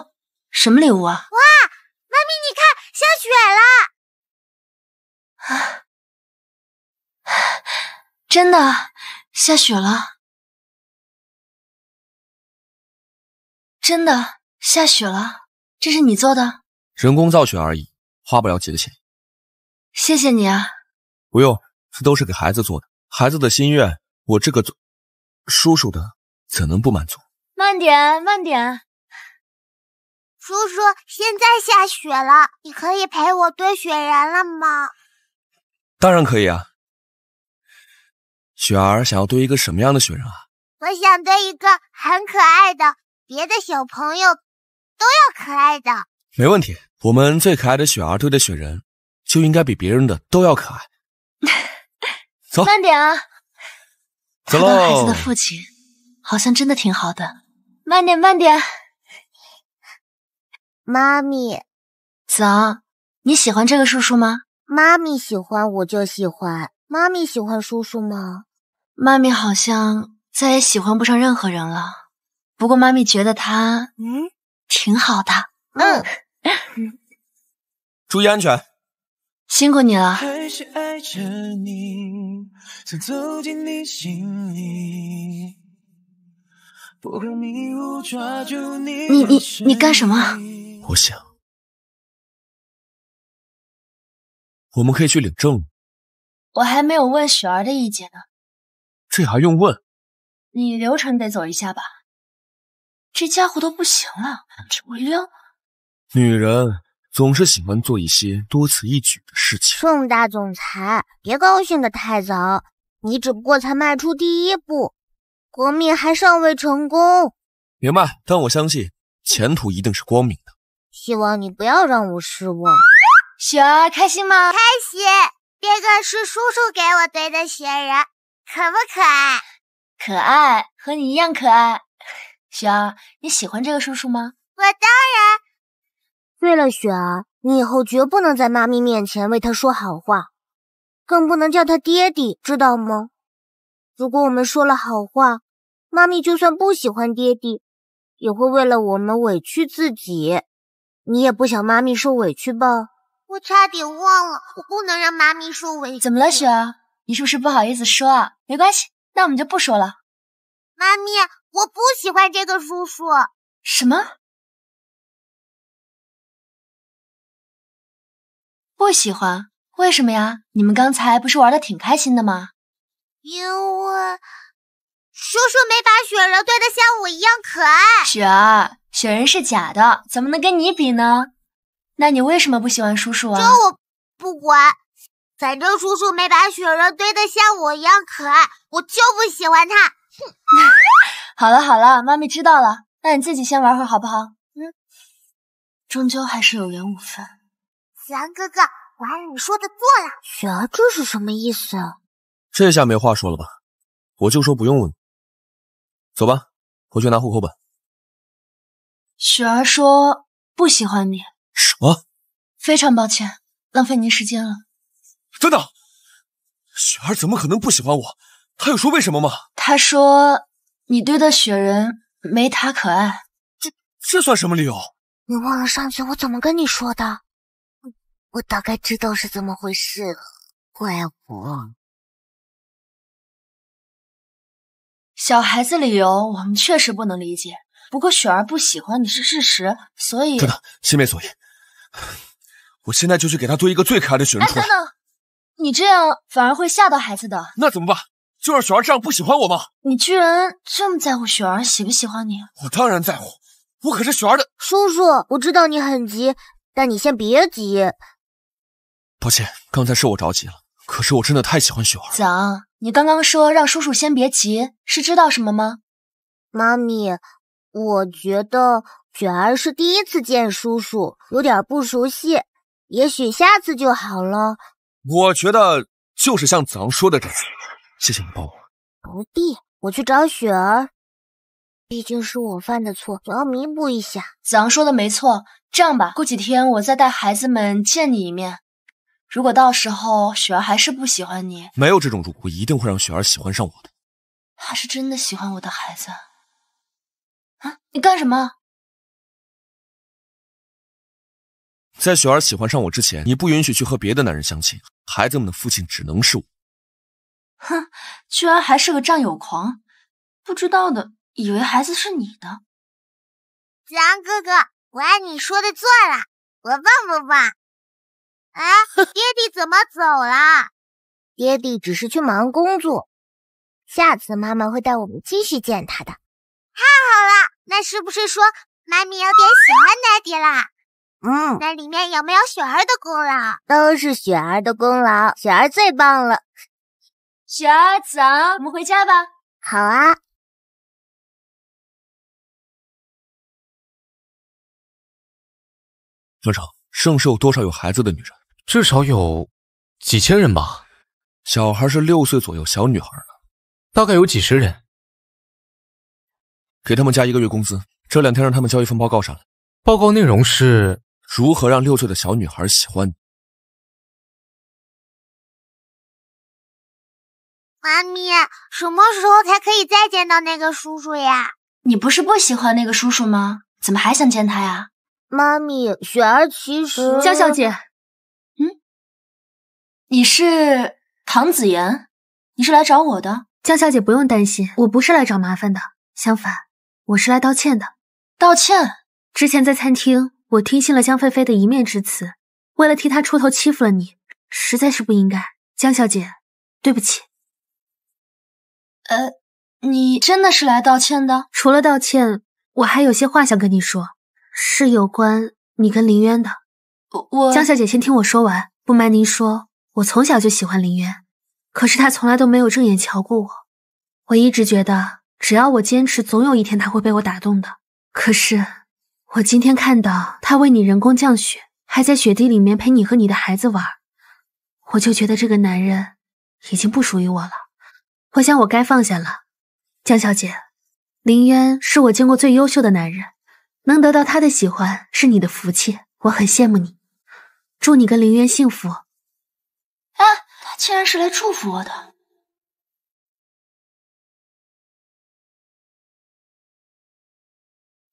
什么礼物啊？哇，妈咪，你看，下雪了！啊，真的下雪了！真的下雪了！这是你做的？人工造雪而已，花不了几个钱。谢谢你啊，不用，这都是给孩子做的，孩子的心愿，我这个叔叔的怎能不满足？慢点，慢点，叔叔，现在下雪了，你可以陪我堆雪人了吗？当然可以啊。雪儿想要堆一个什么样的雪人啊？我想堆一个很可爱的，别的小朋友都要可爱的。没问题。我们最可爱的雪儿堆的雪人就应该比别人的都要可爱。走，慢点啊！走喽。孩子的父亲好像真的挺好的。慢点，慢点。妈咪，子昂，你喜欢这个叔叔吗？妈咪喜欢，我就喜欢。妈咪喜欢叔叔吗？妈咪好像再也喜欢不上任何人了。不过妈咪觉得他，嗯，挺好的。嗯。注意安全。辛苦你了。你你你干什么？我想，我们可以去领证了。我还没有问雪儿的意见呢。这还用问？你流程得走一下吧。这家伙都不行了。我溜。女人总是喜欢做一些多此一举的事情。盛大总裁，别高兴得太早，你只不过才迈出第一步，革命还尚未成功。明白，但我相信前途一定是光明的。希望你不要让我失望。雪儿，开心吗？开心，这个是叔叔给我堆的雪人，可不可爱？可爱，和你一样可爱。雪儿，你喜欢这个叔叔吗？我当然。为了雪儿，你以后绝不能在妈咪面前为他说好话，更不能叫他爹地，知道吗？如果我们说了好话，妈咪就算不喜欢爹地，也会为了我们委屈自己。你也不想妈咪受委屈吧？我差点忘了，我不能让妈咪受委屈。怎么了，雪儿？你是不是不好意思说啊？没关系，那我们就不说了。妈咪，我不喜欢这个叔叔。什么？不喜欢？为什么呀？你们刚才不是玩的挺开心的吗？因为叔叔没把雪人堆的像我一样可爱。雪儿，雪人是假的，怎么能跟你比呢？那你为什么不喜欢叔叔啊？这我不管，反正叔叔没把雪人堆的像我一样可爱，我就不喜欢他。哼，好了好了，妈咪知道了，那你自己先玩会儿好不好？嗯，终究还是有缘无分。子昂哥哥，我按你说的做了。雪儿，这是什么意思？这下没话说了吧？我就说不用问了。走吧，回去拿户口本。雪儿说不喜欢你。什么？非常抱歉，浪费您时间了。等等，雪儿怎么可能不喜欢我？她有说为什么吗？她说你堆的雪人没她可爱。这这算什么理由？你忘了上次我怎么跟你说的？我大概知道是怎么回事了。怪我。小孩子理由我们确实不能理解，不过雪儿不喜欢你是事实，所以等等，先别做我现在就去给他做一个最可爱的宣传。哎，等等，你这样反而会吓到孩子的。那怎么办？就让雪儿这样不喜欢我吗？你居然这么在乎雪儿喜不喜欢你？我当然在乎，我可是雪儿的叔叔。我知道你很急，但你先别急。抱歉，刚才是我着急了。可是我真的太喜欢雪儿。子昂，你刚刚说让叔叔先别急，是知道什么吗？妈咪，我觉得雪儿是第一次见叔叔，有点不熟悉，也许下次就好了。我觉得就是像子昂说的这样。谢谢你帮我，不必，我去找雪儿。毕竟是我犯的错，总要弥补一下。子昂说的没错，这样吧，过几天我再带孩子们见你一面。如果到时候雪儿还是不喜欢你，没有这种如果，一定会让雪儿喜欢上我的。他是真的喜欢我的孩子啊！你干什么？在雪儿喜欢上我之前，你不允许去和别的男人相亲，孩子们的父亲只能是我。哼，居然还是个占有狂，不知道的以为孩子是你的。子昂哥哥，我按你说的做了，我棒不棒？哎，爹地怎么走了？爹地只是去忙工作，下次妈妈会带我们继续见他的。太好了，那是不是说妈咪有点喜欢爹地了？嗯，那里面有没有雪儿的功劳？都是雪儿的功劳，雪儿最棒了。雪儿，子我们回家吧。好啊。成成，圣兽多少有孩子的女人？至少有几千人吧。小孩是六岁左右，小女孩呢，大概有几十人。给他们加一个月工资，这两天让他们交一份报告上来。报告内容是如何让六岁的小女孩喜欢你。妈咪，什么时候才可以再见到那个叔叔呀？你不是不喜欢那个叔叔吗？怎么还想见他呀？妈咪，雪儿其实……江小姐。你是唐子言，你是来找我的，江小姐不用担心，我不是来找麻烦的，相反，我是来道歉的。道歉？之前在餐厅，我听信了江菲菲的一面之词，为了替她出头欺负了你，实在是不应该。江小姐，对不起。呃，你真的是来道歉的？除了道歉，我还有些话想跟你说，是有关你跟林渊的。我江小姐先听我说完，不瞒您说。我从小就喜欢林渊，可是他从来都没有正眼瞧过我。我一直觉得，只要我坚持，总有一天他会被我打动的。可是，我今天看到他为你人工降雪，还在雪地里面陪你和你的孩子玩，我就觉得这个男人已经不属于我了。我想我该放下了。江小姐，林渊是我见过最优秀的男人，能得到他的喜欢是你的福气，我很羡慕你。祝你跟林渊幸福。竟然是来祝福我的。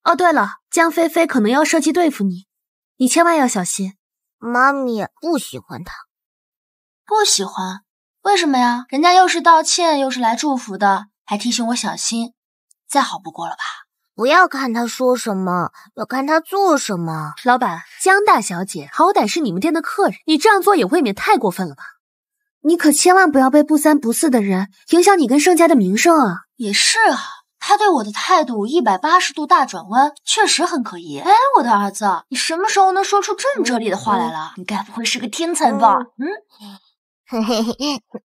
哦，对了，江菲菲可能要设计对付你，你千万要小心。妈咪不喜欢他，不喜欢？为什么呀？人家又是道歉，又是来祝福的，还提醒我小心，再好不过了吧？不要看他说什么，要看他做什么。老板，江大小姐好歹是你们店的客人，你这样做也未免太过分了吧？你可千万不要被不三不四的人影响你跟盛家的名声啊！也是啊，他对我的态度一百八十度大转弯，确实很可疑。哎，我的儿子，你什么时候能说出这么哲理的话来了？你该不会是个天才吧？嗯，嘿嘿嘿，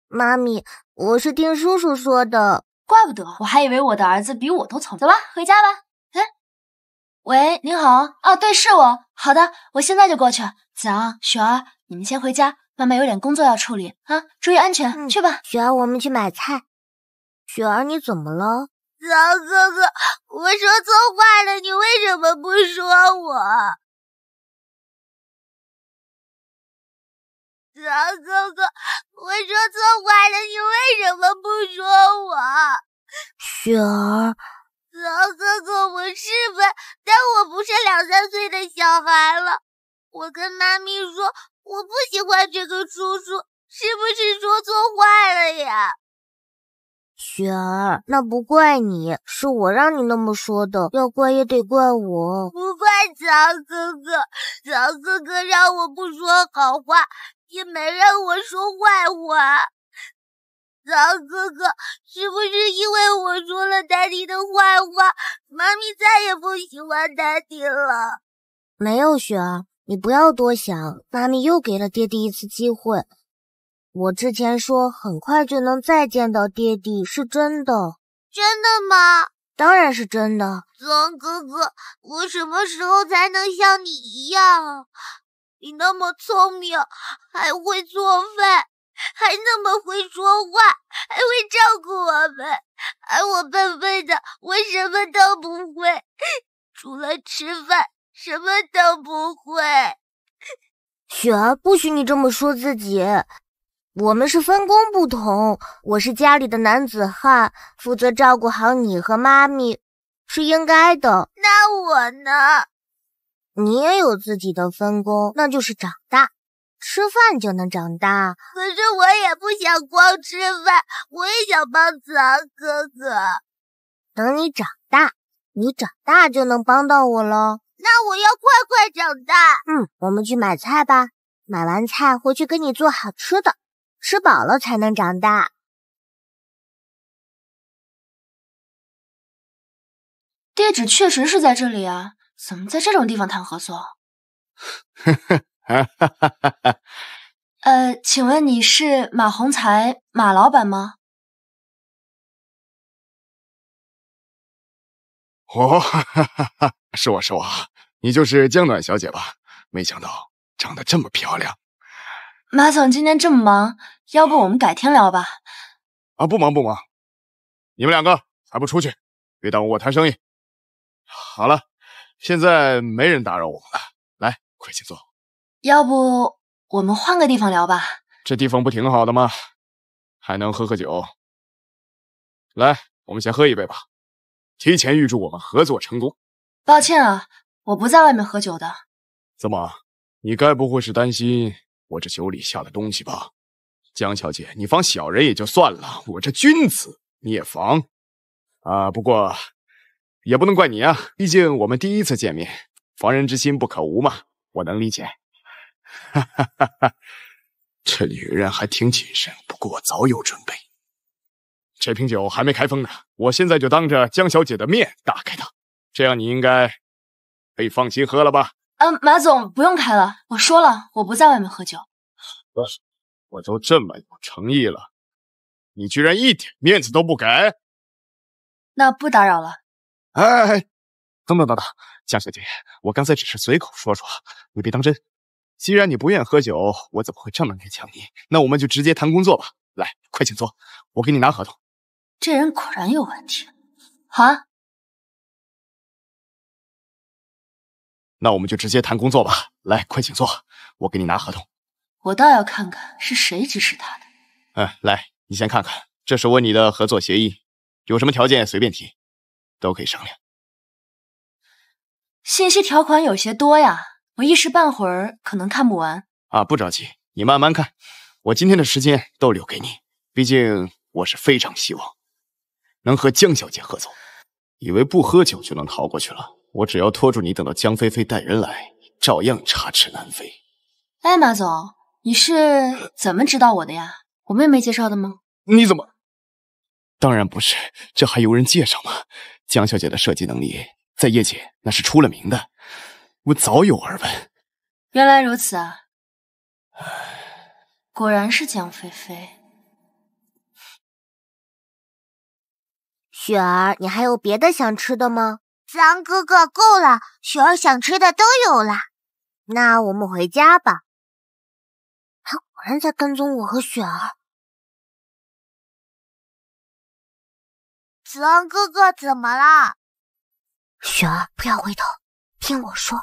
妈咪，我是听叔叔说的，怪不得，我还以为我的儿子比我都聪明。走吧，回家吧。哎，喂，您好，哦，对，是我，好的，我现在就过去。子昂，雪儿，你们先回家。妈妈有点工作要处理啊，注意安全，去吧。雪儿，我们去买菜。雪儿，你怎么了？子昂哥哥，我说错话了，你为什么不说我？子昂哥哥，我说错话了，你为什么不说我？雪儿，子昂哥哥我是笨，但我不是两三岁的小孩了。我跟妈咪说。我不喜欢这个叔叔，是不是说错话了呀？雪儿，那不怪你，是我让你那么说的，要怪也得怪我。不怪子哥哥，子哥哥让我不说好话，也没让我说坏话。子哥哥，是不是因为我说了丹迪的坏话，妈咪再也不喜欢丹迪了？没有，雪儿。你不要多想，妈咪又给了爹地一次机会。我之前说很快就能再见到爹地是真的。真的吗？当然是真的。子昂哥哥，我什么时候才能像你一样？你那么聪明，还会做饭，还那么会说话，还会照顾我们。而我笨笨的，我什么都不会，除了吃饭。什么都不会，雪儿，不许你这么说自己。我们是分工不同，我是家里的男子汉，负责照顾好你和妈咪，是应该的。那我呢？你也有自己的分工，那就是长大，吃饭就能长大。可是我也不想光吃饭，我也想帮子昂哥哥。等你长大，你长大就能帮到我喽。那我要快快长大。嗯，我们去买菜吧。买完菜回去给你做好吃的，吃饱了才能长大。地址确实是在这里啊，怎么在这种地方谈合作？哈哈哈哈哈！呃，请问你是马洪才马老板吗？哦，哈哈哈，是我是我，你就是江暖小姐吧？没想到长得这么漂亮。马总今天这么忙，要不我们改天聊吧？啊，不忙不忙，你们两个还不出去，别耽误我谈生意。好了，现在没人打扰我们了，来，快请坐。要不我们换个地方聊吧？这地方不挺好的吗？还能喝喝酒。来，我们先喝一杯吧。提前预祝我们合作成功。抱歉啊，我不在外面喝酒的。怎么，你该不会是担心我这酒里下了东西吧？江小姐，你防小人也就算了，我这君子你也防啊？不过也不能怪你啊，毕竟我们第一次见面，防人之心不可无嘛，我能理解。哈哈哈，这女人还挺谨慎，不过我早有准备。这瓶酒还没开封呢，我现在就当着江小姐的面打开它，这样你应该可以放心喝了吧？嗯，马总不用开了，我说了我不在外面喝酒。是，我都这么有诚意了，你居然一点面子都不给？那不打扰了。哎哎哎，等等等等，江小姐，我刚才只是随口说说，你别当真。既然你不愿喝酒，我怎么会这么勉强你？那我们就直接谈工作吧。来，快请坐，我给你拿合同。这人果然有问题，好，那我们就直接谈工作吧。来，快请坐，我给你拿合同。我倒要看看是谁指使他的。嗯，来，你先看看，这是我你的合作协议，有什么条件随便提，都可以商量。信息条款有些多呀，我一时半会儿可能看不完。啊，不着急，你慢慢看，我今天的时间都留给你，毕竟我是非常希望。能和江小姐合作，以为不喝酒就能逃过去了？我只要拖住你，等到江菲菲带人来，照样插翅难飞。哎，马总，你是怎么知道我的呀？我妹妹介绍的吗？你怎么？当然不是，这还有人介绍吗？江小姐的设计能力在业界那是出了名的，我早有耳闻。原来如此啊！哎，果然是江菲菲。雪儿，你还有别的想吃的吗？子昂哥哥，够了，雪儿想吃的都有了。那我们回家吧。他果然在跟踪我和雪儿。子昂哥哥，怎么了？雪儿，不要回头，听我说。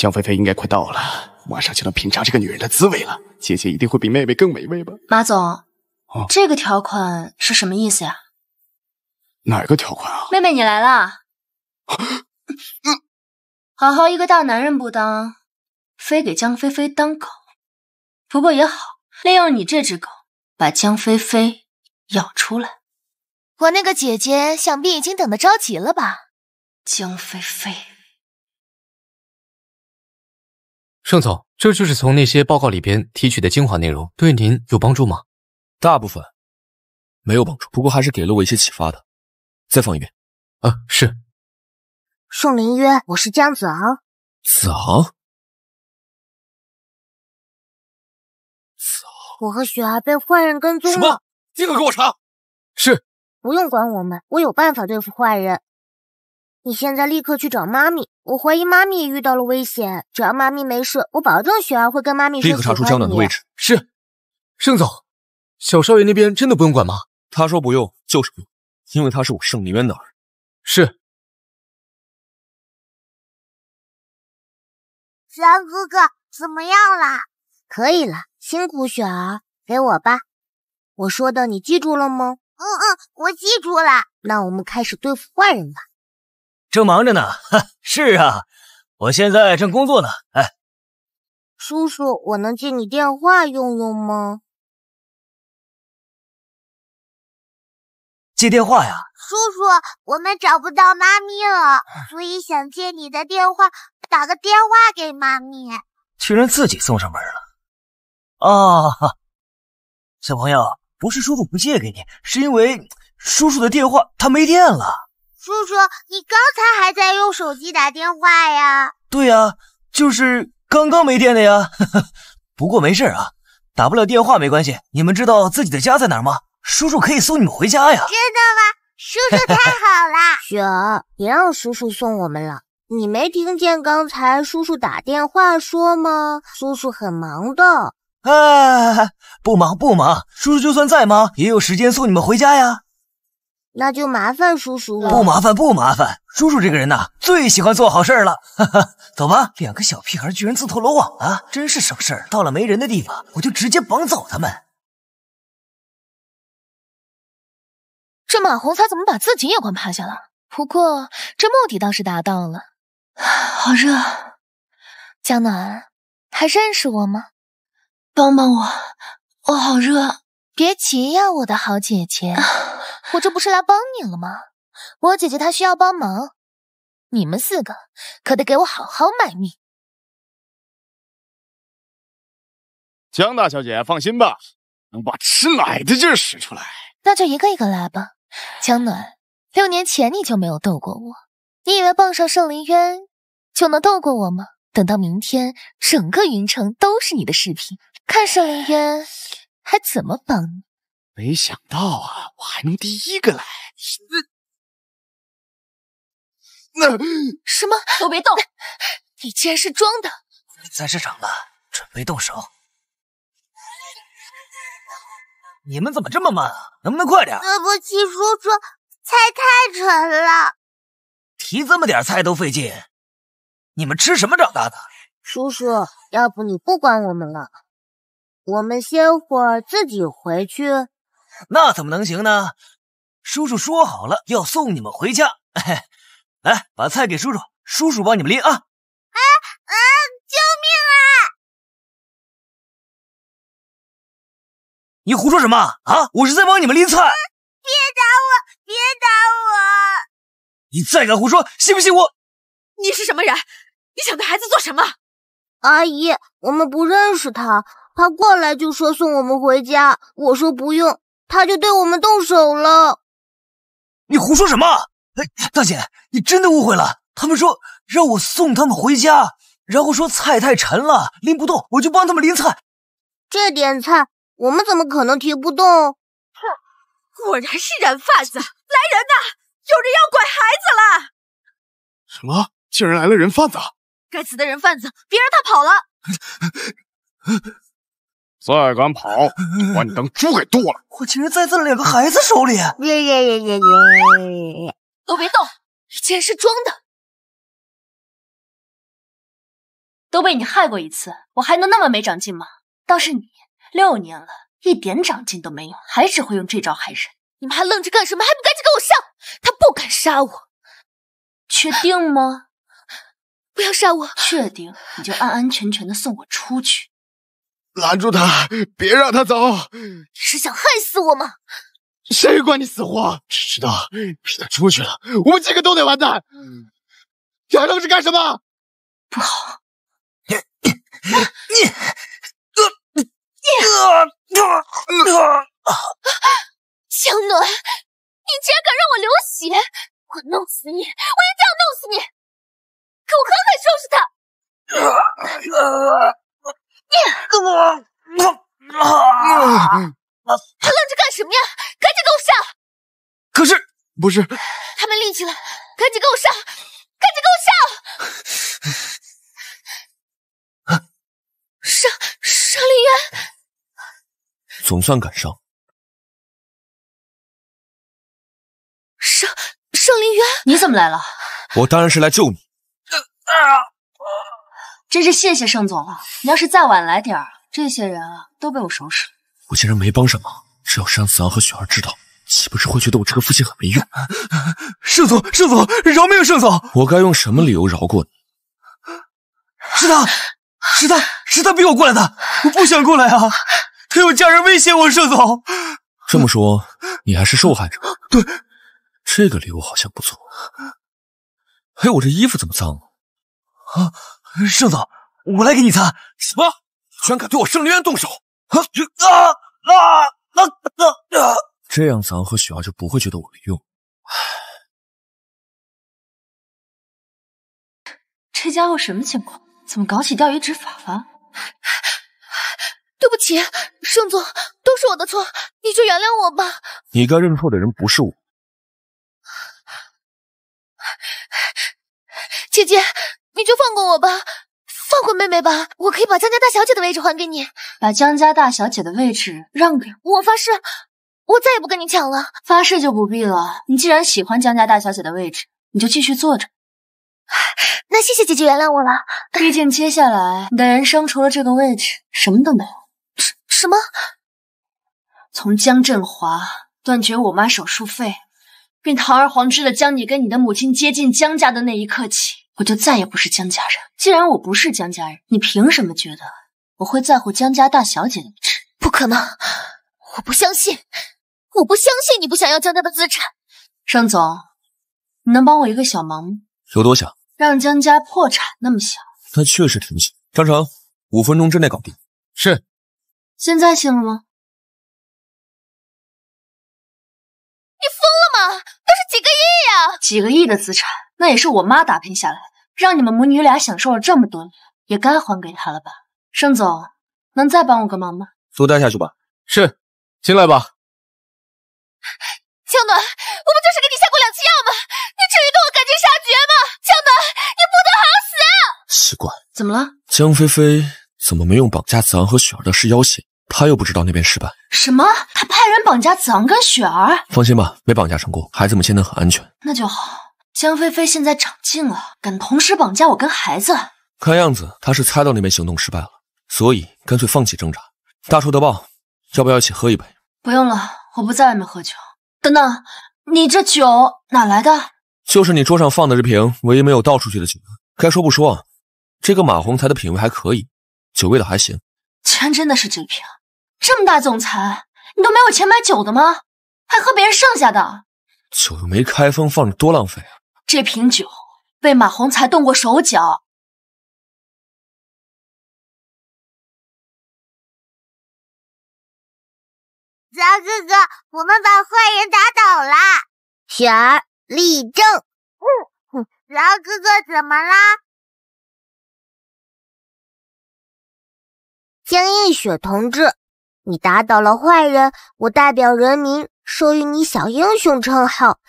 江菲菲应该快到了，马上就能品尝这个女人的滋味了。姐姐一定会比妹妹更美味吧，马总？哦，这个条款是什么意思？呀？哪个条款啊？妹妹，你来了。好好一个大男人不当，非给江菲菲当狗。不过也好，利用你这只狗把江菲菲咬出来。我那个姐姐想必已经等得着急了吧？江菲菲。盛总，这就是从那些报告里边提取的精华内容，对您有帮助吗？大部分没有帮助，不过还是给了我一些启发的。再放一遍啊！是。盛林渊，我是姜子昂。子昂，子昂，我和雪儿被坏人跟踪了。什么？尽刻给我查！是。不用管我们，我有办法对付坏人。你现在立刻去找妈咪，我怀疑妈咪也遇到了危险。只要妈咪没事，我保证雪儿会跟妈咪说立刻查出江暖的位置。是，盛总，小少爷那边真的不用管吗？他说不用就是不用，因为他是我盛凌渊的儿子。是，子安哥哥怎么样了？可以了，辛苦雪儿，给我吧。我说的你记住了吗？嗯嗯，我记住了。那我们开始对付坏人吧。正忙着呢，是啊，我现在正工作呢。哎，叔叔，我能借你电话用用吗？接电话呀，叔叔，我们找不到妈咪了，所以想借你的电话打个电话给妈咪。居然自己送上门了，啊，小朋友，不是叔叔不借给你，是因为叔叔的电话它没电了。叔叔，你刚才还在用手机打电话呀？对呀，就是刚刚没电的呀。不过没事啊，打不了电话没关系。你们知道自己的家在哪吗？叔叔可以送你们回家呀。真的吗？叔叔太好了。雪儿，别让叔叔送我们了。你没听见刚才叔叔打电话说吗？叔叔很忙的。哎，不忙不忙，叔叔就算再忙，也有时间送你们回家呀。那就麻烦叔叔了，不麻烦不麻烦，叔叔这个人呐，最喜欢做好事了，哈哈，走吧，两个小屁孩居然自投罗网了，真是省事儿。到了没人的地方，我就直接绑走他们。这马洪才怎么把自己也关趴下了？不过这目的倒是达到了。好热，江暖，还认识我吗？帮帮我，我好热。别急呀，我的好姐姐，我这不是来帮你了吗？我姐姐她需要帮忙，你们四个可得给我好好卖命。江大小姐，放心吧，能把吃奶的劲使出来。那就一个一个来吧。江暖，六年前你就没有斗过我，你以为傍上盛灵渊就能斗过我吗？等到明天，整个云城都是你的饰品，看盛灵渊。还怎么帮你？没想到啊，我还能第一个来。那什么，都别动！你竟然是装的！菜市场了，准备动手。你们怎么这么慢啊？能不能快点？对不起，叔叔，菜太沉了。提这么点菜都费劲，你们吃什么长大的？叔叔，要不你不管我们了？我们歇会儿，自己回去。那怎么能行呢？叔叔说好了要送你们回家。来，把菜给叔叔，叔叔帮你们拎啊。啊啊！救命啊！你胡说什么啊？我是在帮你们拎菜。别打我！别打我！你再敢胡说，信不信我？你是什么人？你想对孩子做什么？阿姨，我们不认识他。他过来就说送我们回家，我说不用，他就对我们动手了。你胡说什么？大姐，你真的误会了。他们说让我送他们回家，然后说菜太沉了拎不动，我就帮他们拎菜。这点菜我们怎么可能提不动？哼，果然是人贩子！来人呐，有人要拐孩子了！什么？竟然来了人贩子！该死的人贩子，别让他跑了！再敢跑，把你当猪给剁了！我竟然栽在了两个孩子手里！耶耶耶耶耶！都别动，你竟然是装的！都被你害过一次，我还能那么没长进吗？倒是你，六年了，一点长进都没有，还只会用这招害人！你们还愣着干什么？还不赶紧跟我上！他不敢杀我，确定吗？不要杀我！确定，你就安安全全的送我出去。拦住他，别让他走！你是想害死我吗？谁管你死活？只知道是他出去了，我们几个都得完蛋。你还愣是干什么？不好！你你你你你你！江暖，你竟然敢让我流血！我弄死你！我一定要弄死你！给我狠狠收拾他！你，他愣着干什么呀？赶紧给我上！可是不是？他没立起来，赶紧给我上！赶紧给我上！上上林渊，总算赶上。上上林渊，你怎么来了？我当然是来救你。啊！真是谢谢盛总了。你要是再晚来点儿，这些人啊都被我收拾了。我竟然没帮上忙，要是让子昂和雪儿知道，岂不是会觉得我这个父亲很没用？盛总，盛总，饶命！盛总，我该用什么理由饶过你？是他，是他，是他逼我过来的。我不想过来啊！他有家人威胁我，盛总。这么说，你还是受害者？对。这个理由好像不错。哎，我这衣服怎么脏了？啊？盛总，我来给你擦。什么？居然敢对我盛凌渊动手！啊啊啊啊！啊！这样，昂和雪儿就不会觉得我没用这家伙什么情况？怎么搞起钓鱼执法了？对不起，盛总，都是我的错，你就原谅我吧。你该认错的人不是我。姐姐。你就放过我吧，放过妹妹吧。我可以把江家大小姐的位置还给你，把江家大小姐的位置让给我。我发誓，我再也不跟你抢了。发誓就不必了。你既然喜欢江家大小姐的位置，你就继续坐着。那谢谢姐姐原谅我了。毕竟接下来你的人生除了这个位置，什么都没有。什什么？从江振华断绝我妈手术费，并堂而皇之的将你跟你的母亲接进江家的那一刻起。我就再也不是江家人。既然我不是江家人，你凭什么觉得我会在乎江家大小姐的位置？不可能，我不相信，我不相信你不想要江家的资产。盛总，你能帮我一个小忙吗？有多小？让江家破产，那么小？那确实挺小。张成，五分钟之内搞定。是。现在信了吗？你疯了吗？都是几个亿呀！几个亿的资产，那也是我妈打拼下来的。让你们母女俩享受了这么多年，也该还给他了吧？盛总，能再帮我个忙吗？都待下去吧。是，进来吧。江暖，我不就是给你下过两次药吗？你至于对我赶尽杀绝吗？江暖，你不得好死！奇怪，怎么了？江菲菲怎么没用绑架子昂和雪儿的事要挟？她又不知道那边失败。什么？她派人绑架子昂跟雪儿？放心吧，没绑架成功，孩子们现在很安全。那就好。江菲菲现在长进了，敢同时绑架我跟孩子。看样子她是猜到那边行动失败了，所以干脆放弃挣扎，大仇得报。要不要一起喝一杯？不用了，我不在外面喝酒。等等，你这酒哪来的？就是你桌上放的这瓶，唯一没有倒出去的酒。该说不说，这个马洪才的品味还可以，酒味道还行。竟然真的是这瓶！这么大总裁，你都没有钱买酒的吗？还喝别人剩下的？酒又没开封，放着多浪费啊！这瓶酒被马洪才动过手脚。子昂哥哥，我们把坏人打倒了。雪儿，立正。子昂哥哥，怎么啦？江映雪同志，你打倒了坏人，我代表人民授予你小英雄称号。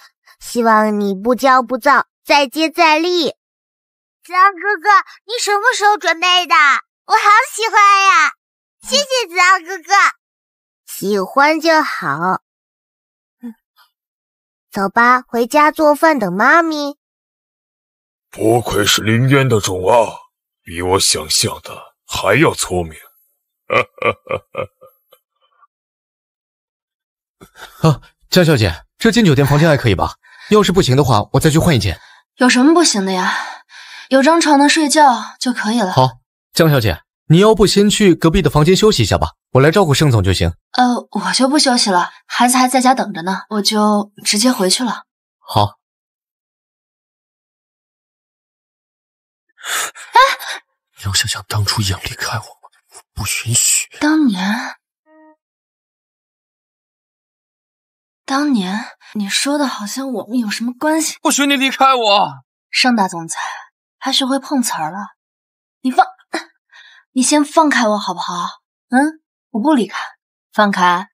希望你不骄不躁，再接再厉。子昂哥哥，你什么时候准备的？我好喜欢呀！谢谢子昂哥哥，喜欢就好。走吧，回家做饭等妈咪。不愧是林渊的种啊，比我想象的还要聪明。哈哈哈哈哈！啊，江小姐，这金酒店房间还可以吧？要是不行的话，我再去换一件。有什么不行的呀？有张床能睡觉就可以了。好，江小姐，你要不先去隔壁的房间休息一下吧，我来照顾盛总就行。呃，我就不休息了，孩子还在家等着呢，我就直接回去了。好。哎，你要想想当初一样离开我吗？我不允许。当年。当年你说的好像我们有什么关系？不许你离开我！盛大总裁还学会碰瓷儿了？你放，你先放开我好不好？嗯，我不离开，放开。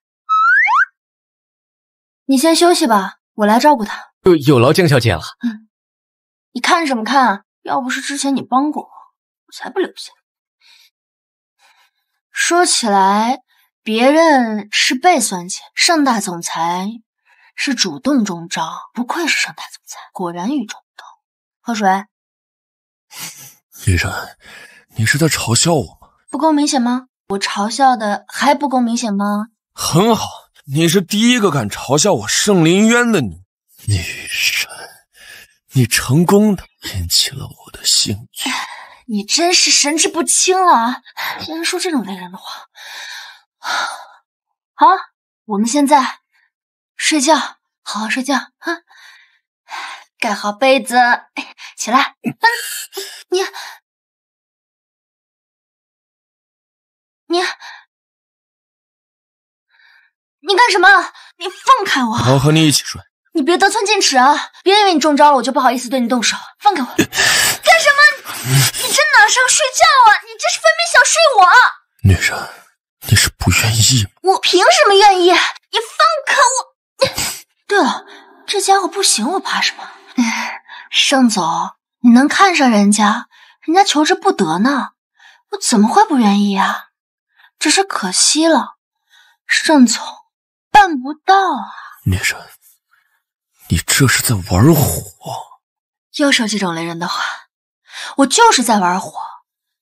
你先休息吧，我来照顾他。有有劳江小姐了。嗯，你看什么看？要不是之前你帮过我，我才不留下。说起来，别人是被算计，盛大总裁。是主动中招，不愧是盛大总裁，果然与众不同。喝水。女 神，你是在嘲笑我吗？不够明显吗？我嘲笑的还不够明显吗？很好，你是第一个敢嘲笑我圣林渊的女女神，你成功的引起了我的兴趣。你真是神志不清了，竟然说这种类人的话。好，我们现在。睡觉，好好睡觉啊！盖好被子，起来。你你你干什么？你放开我！我要和你一起睡。你别得寸进尺啊！别以为你中招了，我就不好意思对你动手。放开我！干什么？你这哪是睡觉啊？你这是分明想睡我！女人，你是不愿意？我凭什么愿意？你放开我！对了，这家伙不行，我怕什么？盛总，你能看上人家，人家求之不得呢，我怎么会不愿意啊？只是可惜了，盛总办不到啊。女神，你这是在玩火。又说这种雷人的话，我就是在玩火。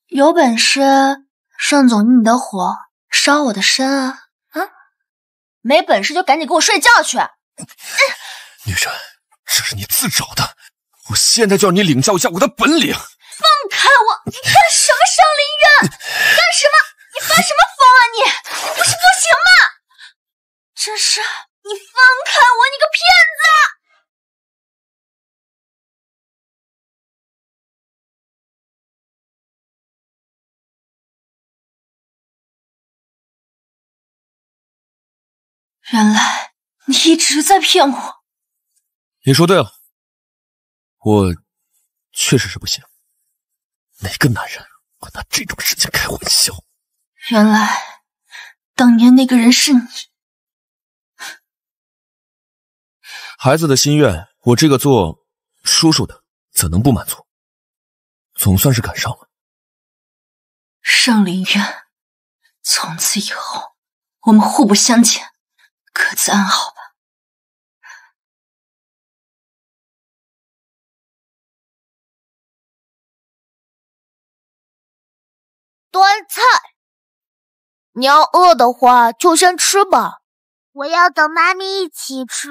有本事，盛总你的火烧我的身啊！没本事就赶紧给我睡觉去！女人，这是你自找的，我现在就让你领教一下我的本领！放开我！你干什么？商林渊，干什么？你发什么疯啊你？你不是不行吗？真是你放开我！你个骗子！原来你一直在骗我。你说对了，我确实是不行。哪个男人敢拿这种事情开玩笑？原来当年那个人是你。孩子的心愿，我这个做叔叔的怎能不满足？总算是赶上了。上林渊，从此以后我们互不相欠。各自安好吧。端菜，你要饿的话就先吃吧。我要等妈咪一起吃。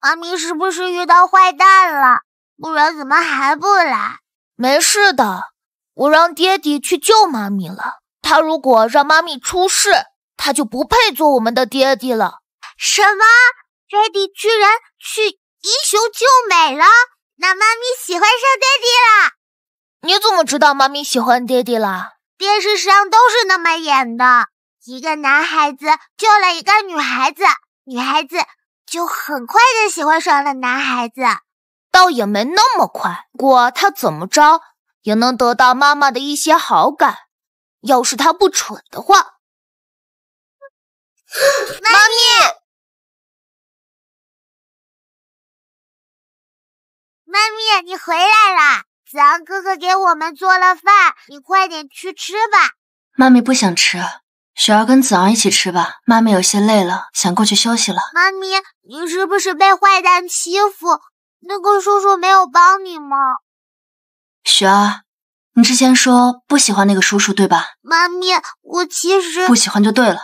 妈咪是不是遇到坏蛋了？不然怎么还不来？没事的，我让爹爹去救妈咪了。他如果让妈咪出事，他就不配做我们的爹爹了。什么？爹地居然去英雄救美了？那妈咪喜欢上爹地了？你怎么知道妈咪喜欢爹地了？电视上都是那么演的，一个男孩子救了一个女孩子，女孩子就很快的喜欢上了男孩子。倒也没那么快，不过他怎么着也能得到妈妈的一些好感。要是他不蠢的话，妈咪。妈咪，你回来啦！子昂哥哥给我们做了饭，你快点去吃吧。妈咪不想吃，雪儿跟子昂一起吃吧。妈咪有些累了，想过去休息了。妈咪，你是不是被坏蛋欺负？那个叔叔没有帮你吗？雪儿，你之前说不喜欢那个叔叔，对吧？妈咪，我其实不喜欢就对了。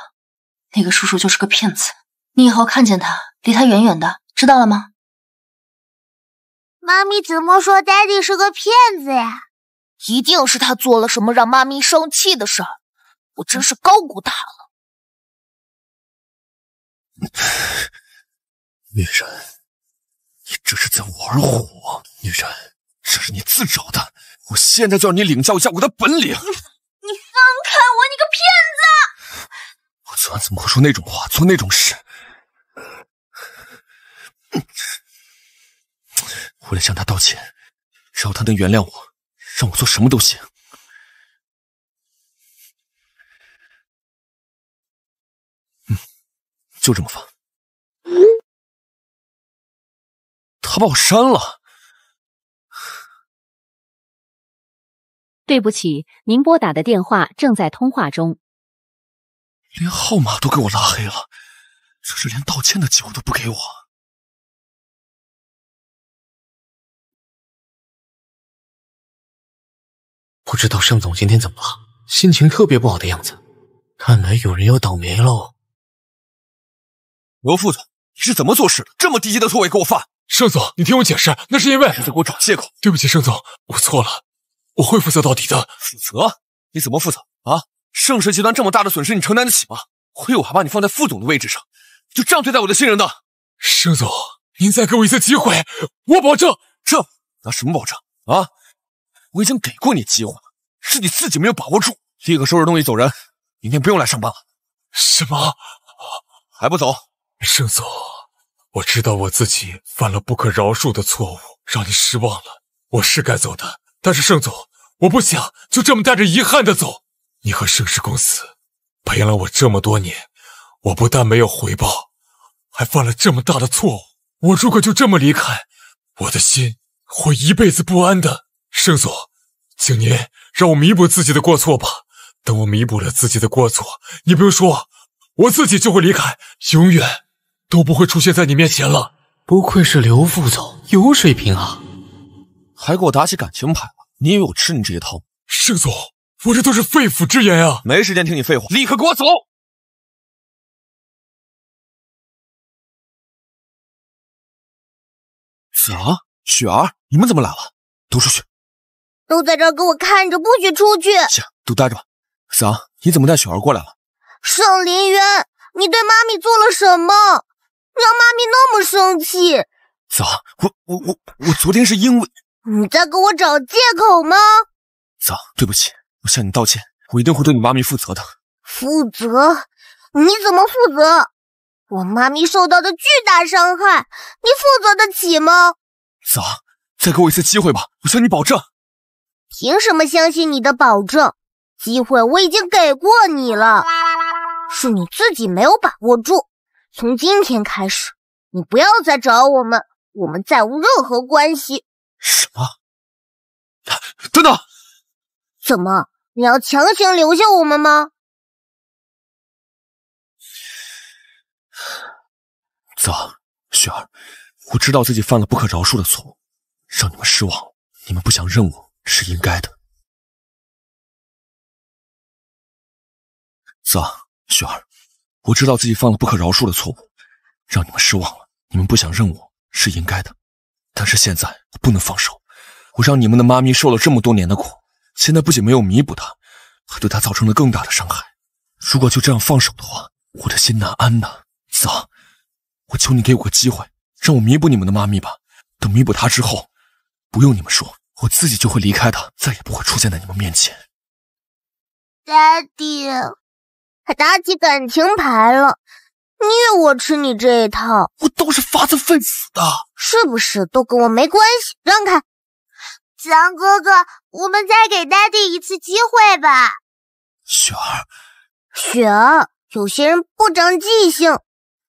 那个叔叔就是个骗子，你以后看见他，离他远远的，知道了吗？妈咪怎么说？爹地是个骗子呀！一定是他做了什么让妈咪生气的事。我真是高估他了。女人，你这是在玩火！女人，这是你自找的。我现在就让你领教一下我的本领！你放开我！你个骗子！我昨晚怎么会说那种话，做那种事？为了向他道歉，只要他能原谅我，让我做什么都行。嗯，就这么放。他把我删了。对不起，您拨打的电话正在通话中。连号码都给我拉黑了，这是连道歉的机会都不给我。不知道盛总今天怎么了，心情特别不好的样子，看来有人要倒霉喽。罗副总，你是怎么做事的？这么低级的错误给我犯！盛总，你听我解释，那是因为……你在给我找借口！对不起，盛总，我错了，我会负责到底的。负责？你怎么负责啊？盛氏集团这么大的损失，你承担得起吗？亏我还把你放在副总的位置上，就这样对待我的信任的。盛总，您再给我一次机会，我保证。这拿什么保证啊？我已经给过你机会。是你自己没有把握住，立刻收拾东西走人，明天不用来上班了。什么？还不走？盛总，我知道我自己犯了不可饶恕的错误，让你失望了。我是该走的，但是盛总，我不想就这么带着遗憾的走。你和盛世公司培养了我这么多年，我不但没有回报，还犯了这么大的错误。我如果就这么离开，我的心会一辈子不安的。盛总。请您让我弥补自己的过错吧。等我弥补了自己的过错，你不用说，我自己就会离开，永远都不会出现在你面前了。不愧是刘副总，有水平啊，还给我打起感情牌了。你以为我吃你这一套？盛总，我这都是肺腑之言啊，没时间听你废话，立刻给我走。子昂，雪儿，你们怎么来了？都出去。都在这儿给我看着，不许出去！行，都待着吧。子昂，你怎么带雪儿过来了？盛林渊，你对妈咪做了什么，让妈咪那么生气？子昂，我我我我昨天是因为……你在给我找借口吗？子昂，对不起，我向你道歉，我一定会对你妈咪负责的。负责？你怎么负责？我妈咪受到的巨大伤害，你负责得起吗？子昂，再给我一次机会吧，我向你保证。凭什么相信你的保证？机会我已经给过你了，是你自己没有把握住。从今天开始，你不要再找我们，我们再无任何关系。什么？等等，怎么你要强行留下我们吗？走，雪儿，我知道自己犯了不可饶恕的错误，让你们失望了。你们不想认我。是应该的，子昂、雪儿，我知道自己犯了不可饶恕的错误，让你们失望了。你们不想认我是应该的，但是现在我不能放手。我让你们的妈咪受了这么多年的苦，现在不仅没有弥补她，还对她造成了更大的伤害。如果就这样放手的话，我的心难安呐。子昂，我求你给我个机会，让我弥补你们的妈咪吧。等弥补她之后，不用你们说。我自己就会离开的，再也不会出现在你们面前。爹地，还打起感情牌了？你以为我吃你这一套？我都是发自肺腑的，是不是？都跟我没关系，让开。子昂哥哥，我们再给爹地一次机会吧。雪儿，雪儿，有些人不长记性，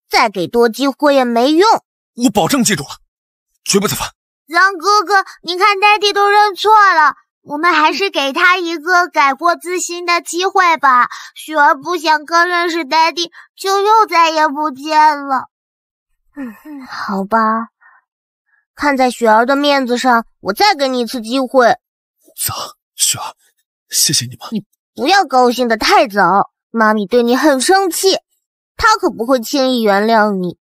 再给多机会也没用。我保证记住了，绝不再犯。狼哥哥，你看，爹地都认错了，我们还是给他一个改过自新的机会吧。雪儿不想刚认识爹地就又再也不见了。嗯，好吧，看在雪儿的面子上，我再给你一次机会。走，雪儿，谢谢你们。你不要高兴的太早，妈咪对你很生气，她可不会轻易原谅你。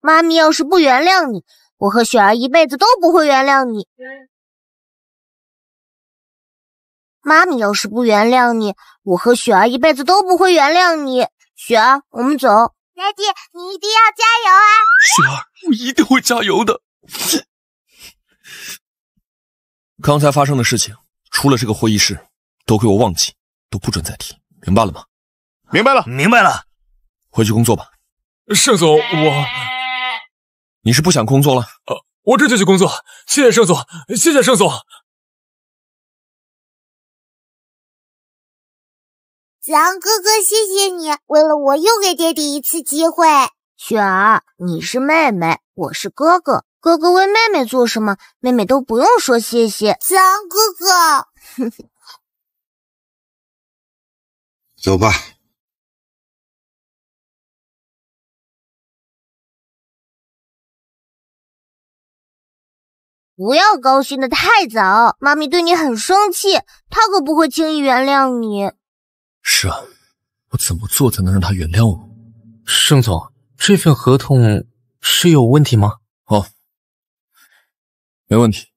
妈咪要是不原谅你，我和雪儿一辈子都不会原谅你，妈！咪要是不原谅你，我和雪儿一辈子都不会原谅你。雪儿，我们走。爹地，你一定要加油啊！雪儿，我一定会加油的。刚才发生的事情，除了这个会议室，都给我忘记，都不准再提，明白了吗？明白了，明白了。回去工作吧。盛总，我。你是不想工作了？呃，我这就去工作。谢谢盛总，谢谢盛总。子昂哥哥，谢谢你为了我又给爹爹一次机会。雪儿，你是妹妹，我是哥哥，哥哥为妹妹做什么，妹妹都不用说谢谢。子昂哥哥 走吧。不要高兴的太早，妈咪对你很生气，她可不会轻易原谅你。是啊，我怎么做才能让她原谅我？盛总，这份合同是有问题吗？哦，没问题。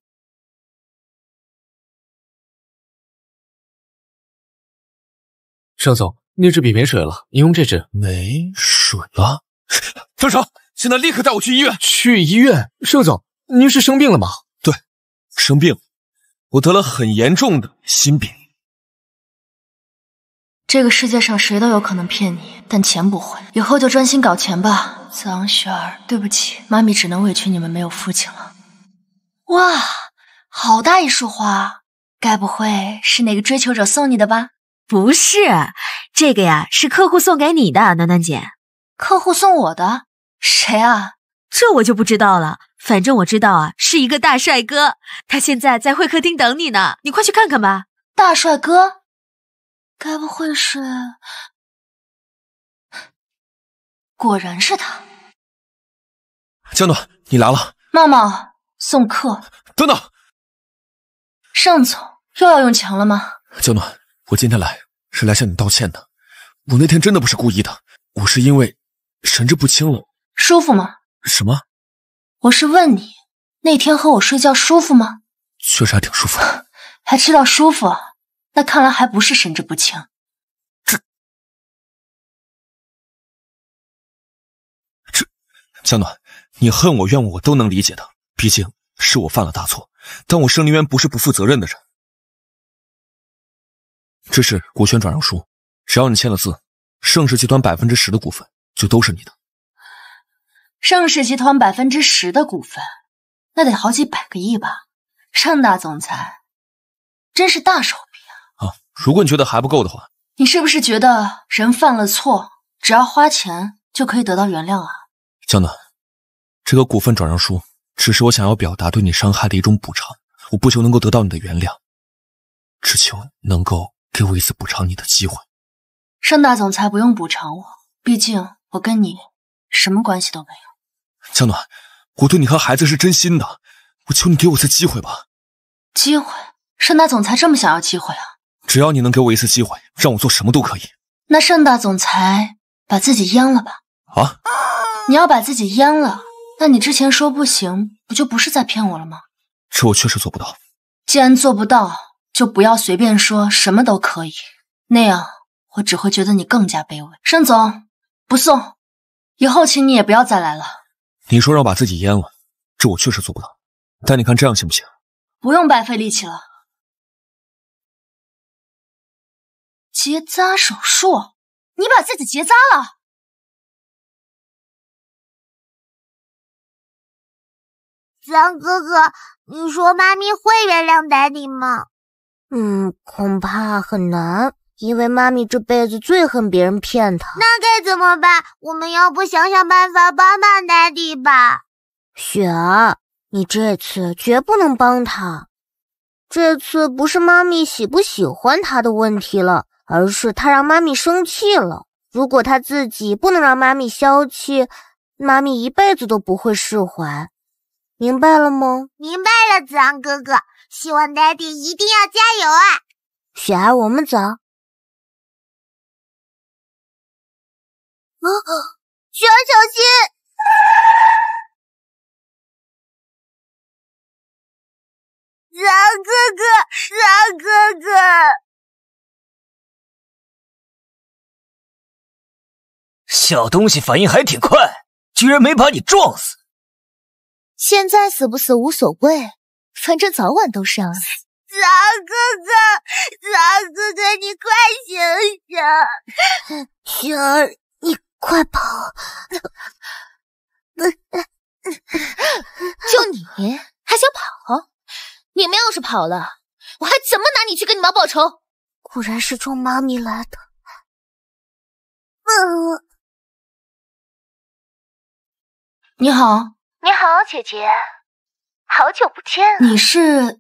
盛总，那支笔没水了，你用这支。没水了。放 手！现在立刻带我去医院。去医院？盛总，您是生病了吗？生病我得了很严重的心病。这个世界上谁都有可能骗你，但钱不会。以后就专心搞钱吧，子昂、雪儿，对不起，妈咪只能委屈你们没有父亲了。哇，好大一束花，该不会是哪个追求者送你的吧？不是，这个呀是客户送给你的，暖暖姐，客户送我的，谁啊？这我就不知道了。反正我知道啊，是一个大帅哥，他现在在会客厅等你呢，你快去看看吧。大帅哥，该不会是？果然是他。江暖，你来了。茂茂，送客。等等，盛总又要用强了吗？江暖，我今天来是来向你道歉的，我那天真的不是故意的，我是因为神志不清了。舒服吗？什么？我是问你，那天和我睡觉舒服吗？确实还挺舒服，还知道舒服，那看来还不是神志不清。这这，江暖，你恨我怨我，我都能理解的，毕竟是我犯了大错，但我盛林渊不是不负责任的人。这是股权转让书，只要你签了字，盛世集团百分之十的股份就都是你的。盛世集团百分之十的股份，那得好几百个亿吧。盛大总裁真是大手笔啊！啊，如果你觉得还不够的话，你是不是觉得人犯了错，只要花钱就可以得到原谅啊？江暖，这个股份转让书只是我想要表达对你伤害的一种补偿。我不求能够得到你的原谅，只求能够给我一次补偿你的机会。盛大总裁不用补偿我，毕竟我跟你什么关系都没有。江暖，我对你和孩子是真心的，我求你给我次机会吧。机会？盛大总裁这么想要机会啊？只要你能给我一次机会，让我做什么都可以。那盛大总裁把自己阉了吧？啊？你要把自己阉了？那你之前说不行，不就不是在骗我了吗？这我确实做不到。既然做不到，就不要随便说什么都可以，那样我只会觉得你更加卑微。盛总，不送，以后请你也不要再来了。你说让把自己阉了，这我确实做不到。但你看这样行不行？不用白费力气了。结扎手术，你把自己结扎了？三哥哥，你说妈咪会原谅 daddy 吗？嗯，恐怕很难。因为妈咪这辈子最恨别人骗她，那该怎么办？我们要不想想办法帮帮 daddy 吧？雪儿，你这次绝不能帮他。这次不是妈咪喜不喜欢他的问题了，而是他让妈咪生气了。如果他自己不能让妈咪消气，妈咪一辈子都不会释怀。明白了吗？明白了，子昂哥哥。希望 daddy 一定要加油啊！雪儿，我们走。雪儿，小心！子昂哥哥，子昂哥哥，小东西反应还挺快，居然没把你撞死。现在死不死无所谓，反正早晚都上岸。子昂哥哥，子昂哥哥，你快醒醒，雪儿。快跑！就你还想跑？你们要是跑了，我还怎么拿你去跟你妈报仇？果然是冲妈咪来的。嗯。你好。你好，姐姐，好久不见你是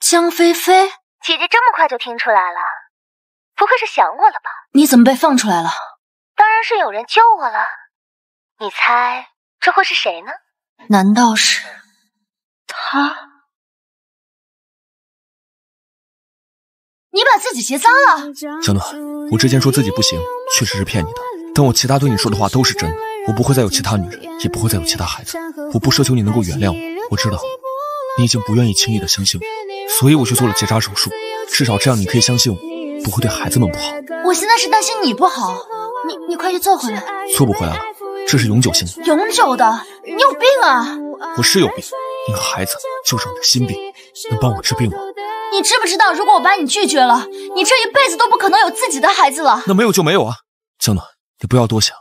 江菲菲？姐姐这么快就听出来了，不会是想我了吧？你怎么被放出来了？当然是有人救我了，你猜这会是谁呢？难道是他？你把自己鞋脏了，小暖，我之前说自己不行，确实是骗你的，但我其他对你说的话都是真。的。我不会再有其他女人，也不会再有其他孩子。我不奢求你能够原谅我，我知道你已经不愿意轻易的相信我，所以我去做了结扎手术，至少这样你可以相信我，不会对孩子们不好。我现在是担心你不好。你你快去做回来，做不回来了，这是永久性的。永久的，你有病啊！我是有病，你和孩子就是我的心病，能帮我治病吗？你知不知道，如果我把你拒绝了，你这一辈子都不可能有自己的孩子了。那没有就没有啊，江暖，你不要多想，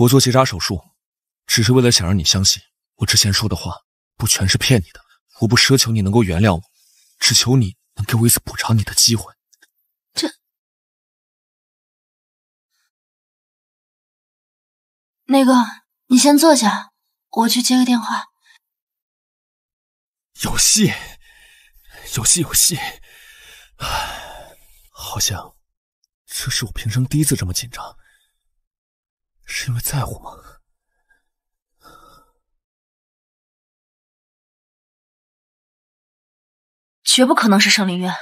我做结扎手术，只是为了想让你相信，我之前说的话不全是骗你的。我不奢求你能够原谅我，只求你能给我一次补偿你的机会。那个，你先坐下，我去接个电话。有戏，有戏，有戏。唉，好像这是我平生第一次这么紧张，是因为在乎吗？绝不可能是盛林院。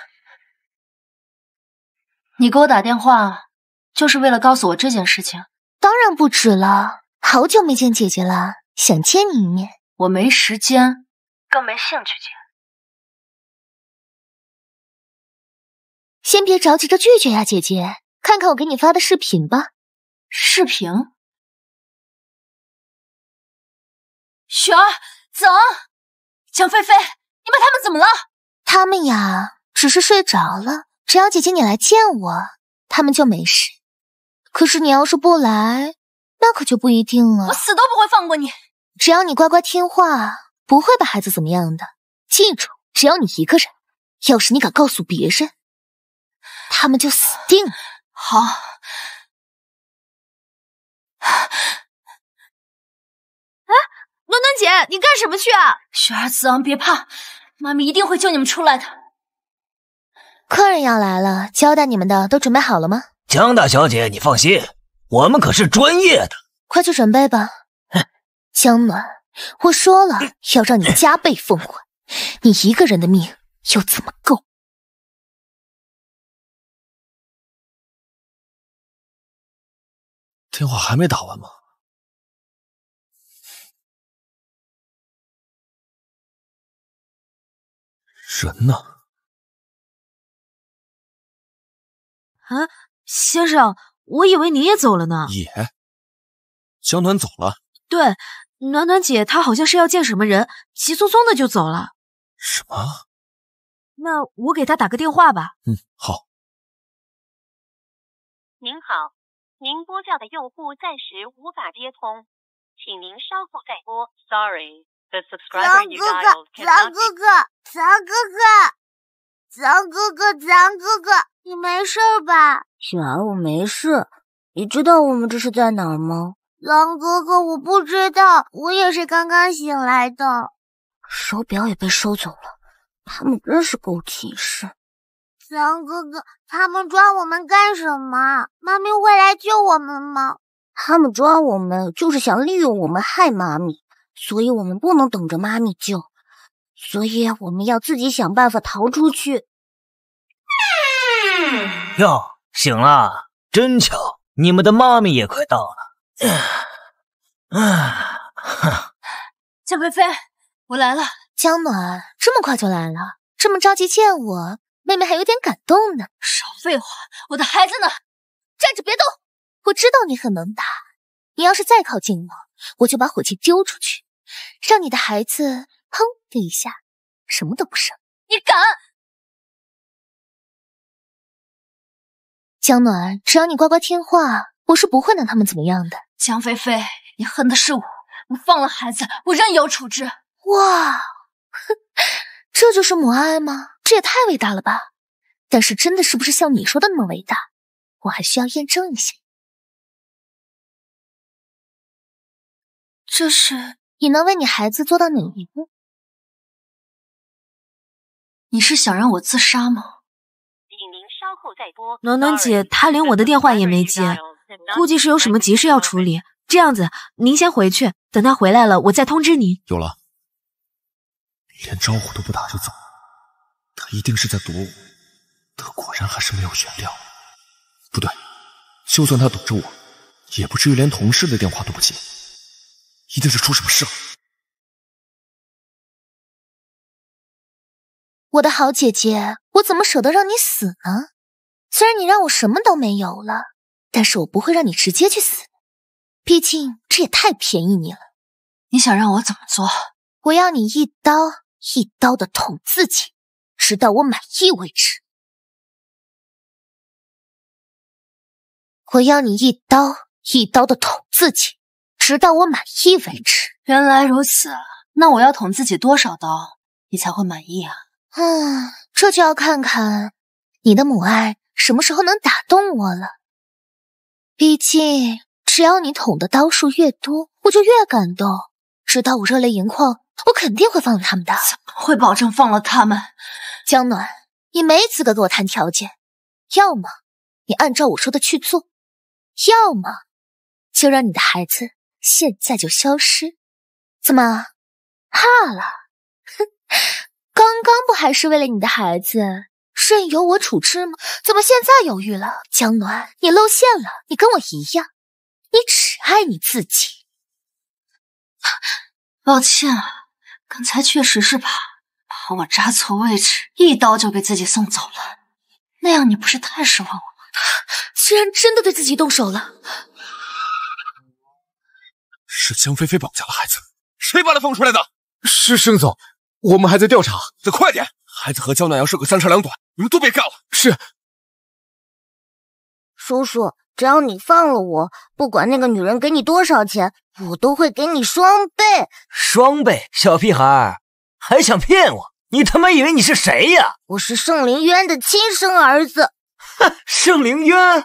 你给我打电话，就是为了告诉我这件事情？当然不止了，好久没见姐姐了，想见你一面。我没时间，更没兴趣见。先别着急着拒绝呀，姐姐，看看我给你发的视频吧。视频。雪儿，走！蒋菲菲，你把他们怎么了？他们呀，只是睡着了。只要姐姐你来见我，他们就没事。可是你要是不来，那可就不一定了。我死都不会放过你。只要你乖乖听话，不会把孩子怎么样的。记住，只要你一个人，要是你敢告诉别人，他们就死定了。好。哎，暖暖姐，你干什么去啊？雪儿、子昂，别怕，妈咪一定会救你们出来的。客人要来了，交代你们的都准备好了吗？江大小姐，你放心，我们可是专业的，快去准备吧。江暖，我说了要让你加倍奉还，你一个人的命又怎么够？电话还没打完吗？人呢？啊？先生，我以为你也走了呢。也，江暖走了。对，暖暖姐她好像是要见什么人，急匆匆的就走了。什么？那我给她打个电话吧。嗯，好。您好，您拨叫的用户暂时无法接通，请您稍后再拨。Sorry, the subscriber you dialed cannot be reached. 子昂哥哥，子昂哥哥，子昂哥哥，子昂哥哥，子昂哥哥。你没事吧，雪儿？我没事。你知道我们这是在哪儿吗？狼哥哥，我不知道，我也是刚刚醒来的。手表也被收走了，他们真是够谨慎。子昂哥哥，他们抓我们干什么？妈咪会来救我们吗？他们抓我们就是想利用我们害妈咪，所以我们不能等着妈咪救，所以我们要自己想办法逃出去。哟，醒了，真巧，你们的妈咪也快到了。哎，江菲菲，我来了。江暖这么快就来了，这么着急见我，妹妹还有点感动呢。少废话，我的孩子呢？站着别动！我知道你很能打，你要是再靠近我，我就把火器丢出去，让你的孩子砰的一下，什么都不剩。你敢！江暖，只要你乖乖听话，我是不会拿他们怎么样的。江菲菲，你恨的是我，你放了孩子，我任由处置。哇，这就是母爱吗？这也太伟大了吧！但是，真的是不是像你说的那么伟大？我还需要验证一下。这是你能为你孩子做到哪一步？你是想让我自杀吗？暖暖姐，她连我的电话也没接，估计是有什么急事要处理。这样子，您先回去，等她回来了，我再通知您。有了，连招呼都不打就走，她一定是在躲我。她果然还是没有原谅。不对，就算她躲着我，也不至于连同事的电话都不接，一定是出什么事了。我的好姐姐，我怎么舍得让你死呢？虽然你让我什么都没有了，但是我不会让你直接去死，毕竟这也太便宜你了。你想让我怎么做？我要你一刀一刀的捅自己，直到我满意为止。我要你一刀一刀的捅自己，直到我满意为止。原来如此，那我要捅自己多少刀，你才会满意啊？嗯，这就要看看你的母爱。什么时候能打动我了？毕竟只要你捅的刀数越多，我就越感动，直到我热泪盈眶，我肯定会放了他们的。怎么会保证放了他们？江暖，你没资格跟我谈条件。要么你按照我说的去做，要么就让你的孩子现在就消失。怎么，怕了？哼，刚刚不还是为了你的孩子？任由我处置吗？怎么现在犹豫了？江暖，你露馅了！你跟我一样，你只爱你自己。抱歉啊，刚才确实是怕把我扎错位置，一刀就被自己送走了。那样你不是太失望了吗？竟 然真的对自己动手了！是江菲菲绑架了孩子，谁把她放出来的？是盛总，我们还在调查，得快点。孩子和焦暖阳是个三长两短，你们都别干了。是，叔叔，只要你放了我，不管那个女人给你多少钱，我都会给你双倍。双倍？小屁孩还想骗我？你他妈以为你是谁呀？我是盛灵渊的亲生儿子。哼，盛灵渊，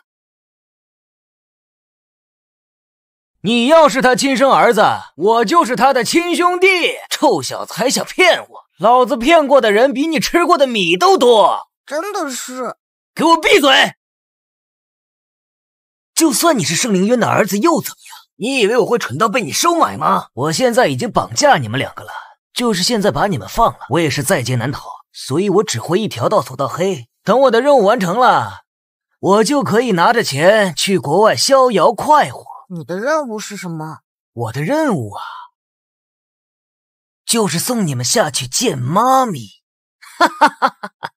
你要是他亲生儿子，我就是他的亲兄弟。臭小子还想骗我？老子骗过的人比你吃过的米都多，真的是！给我闭嘴！就算你是圣灵渊的儿子又怎么样？你以为我会蠢到被你收买吗？我现在已经绑架你们两个了，就是现在把你们放了，我也是在劫难逃，所以我只会一条道走到黑。等我的任务完成了，我就可以拿着钱去国外逍遥快活。你的任务是什么？我的任务啊。就是送你们下去见妈咪，哈哈哈哈哈！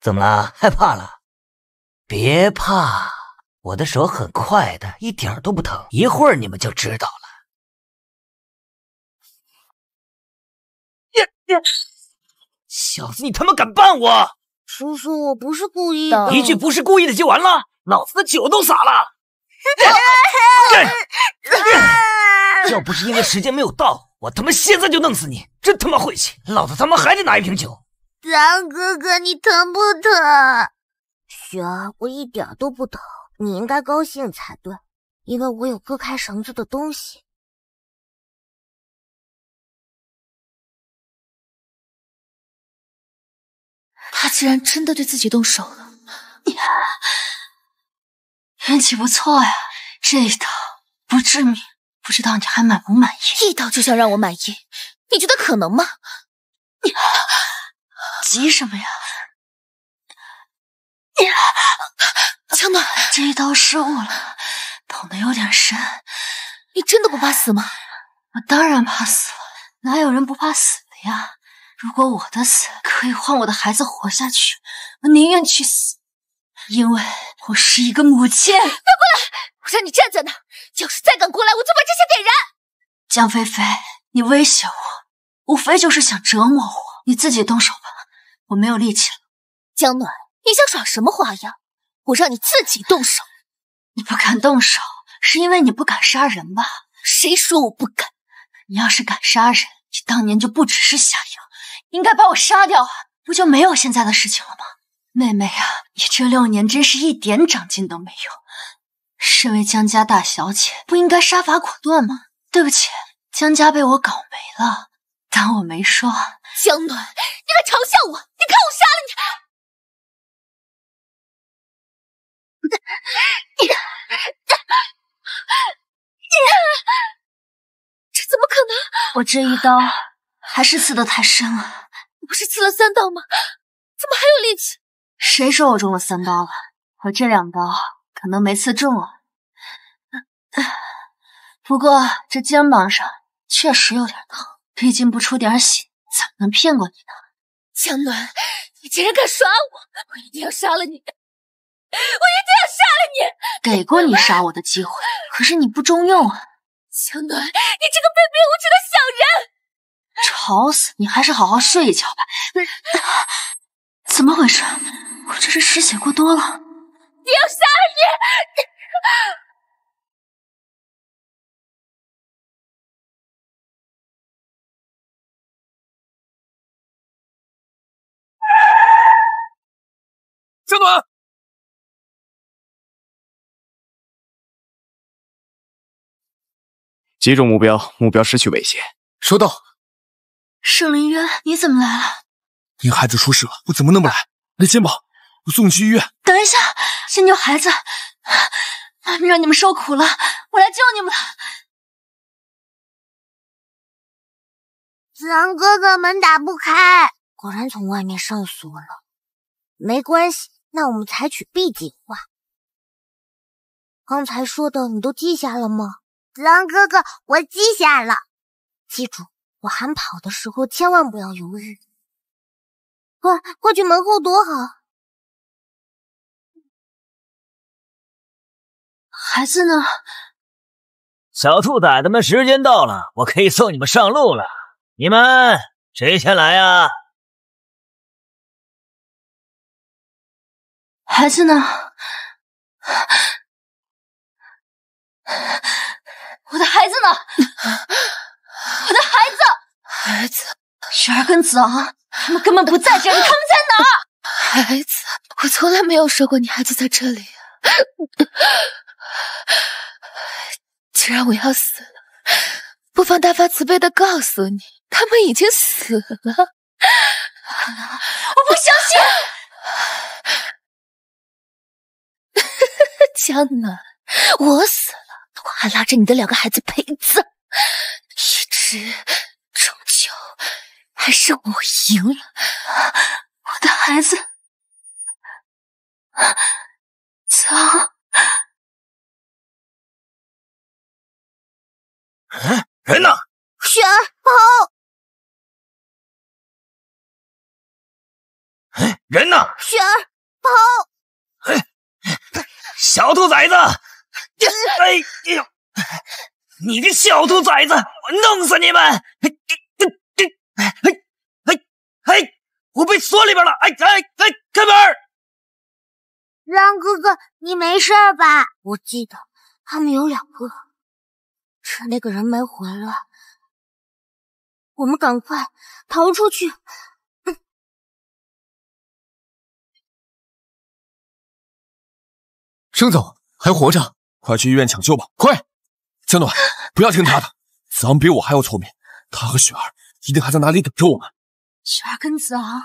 怎么了？害怕了？别怕，我的手很快的，一点都不疼，一会儿你们就知道了。呀呀！小子，你他妈敢绊我！叔叔，我不是故意的。一句不是故意的就完了，老子的酒都洒了。要不是因为时间没有到，我他妈现在就弄死你！真他妈晦气，老子他妈还得拿一瓶酒。狼哥哥，你疼不疼？雪儿，我一点都不疼，你应该高兴才对，因为我有割开绳子的东西。他竟然真的对自己动手了，运气不错呀！这一刀不致命。不知道你还满不满意？一刀就想让我满意，你觉得可能吗？你 急什么呀？你江 暖，这一刀失误了，捅的有点深。你真的不怕死吗？我当然怕死了，哪有人不怕死的呀？如果我的死可以换我的孩子活下去，我宁愿去死，因为我是一个母亲。别过来，我让你站在那。要是再敢过来，我就把这些点燃。江菲菲，你威胁我，无非就是想折磨我。你自己动手吧，我没有力气了。江暖，你想耍什么花样？我让你自己动手。你不敢动手，是因为你不敢杀人吧？谁说我不敢？你要是敢杀人，你当年就不只是下药，应该把我杀掉啊，不就没有现在的事情了吗？妹妹呀，你这六年真是一点长进都没有。身为江家大小姐，不应该杀伐果断吗？对不起，江家被我搞没了，当我没说。江暖，你敢嘲笑我？你看我杀了你！你你这怎么可能？我这一刀还是刺得太深了。我不是刺了三刀吗？怎么还有力气？谁说我中了三刀了？我这两刀。可能没刺中啊，不过这肩膀上确实有点疼。毕竟不出点血，怎么能骗过你呢？江暖，你竟然敢耍我！我一定要杀了你！我一定要杀了你！给过你杀我的机会，可是你不中用啊！江暖，你这个卑鄙无耻的小人！吵死你，还是好好睡一觉吧。怎么回事？我这是失血过多了。你要杀了你！江暖，击中目标，目标失去威胁，收到。盛灵渊，你怎么来了？你孩子出事了，我怎么能不来？来肩膀。我送你去医院。等一下，先救孩子，妈咪让你们受苦了，我来救你们了。子昂哥哥，门打不开，果然从外面上锁了。没关系，那我们采取 B 计划。刚才说的你都记下了吗？子昂哥哥，我记下了。记住，我喊跑的时候千万不要犹豫，快快去门后躲好。孩子呢？小兔崽子们，时间到了，我可以送你们上路了。你们谁先来啊？孩子呢？我的孩子呢？我的孩子！孩子，雪儿跟子昂他们根本不在这里，他们在哪？孩子，我从来没有说过你孩子在这里既然我要死了，不妨大发慈悲的告诉你，他们已经死了。我不相信，江南，我死了，我还拉着你的两个孩子陪葬。一直，终究还是我赢了。我的孩子，走。哎，人呢？雪儿，跑！哎，人呢？雪儿，跑！哎，小兔崽子！哎呦，你个小兔崽子，我弄死你们！哎哎哎哎，我被锁里边了！哎哎哎，开门！狼哥哥，你没事吧？我记得他们有两个。是那个人没回来，我们赶快逃出去。生总还活着，快去医院抢救吧！快，江暖，不要听他的，子昂比我还要聪明，他和雪儿一定还在哪里等着我们。雪儿跟子昂，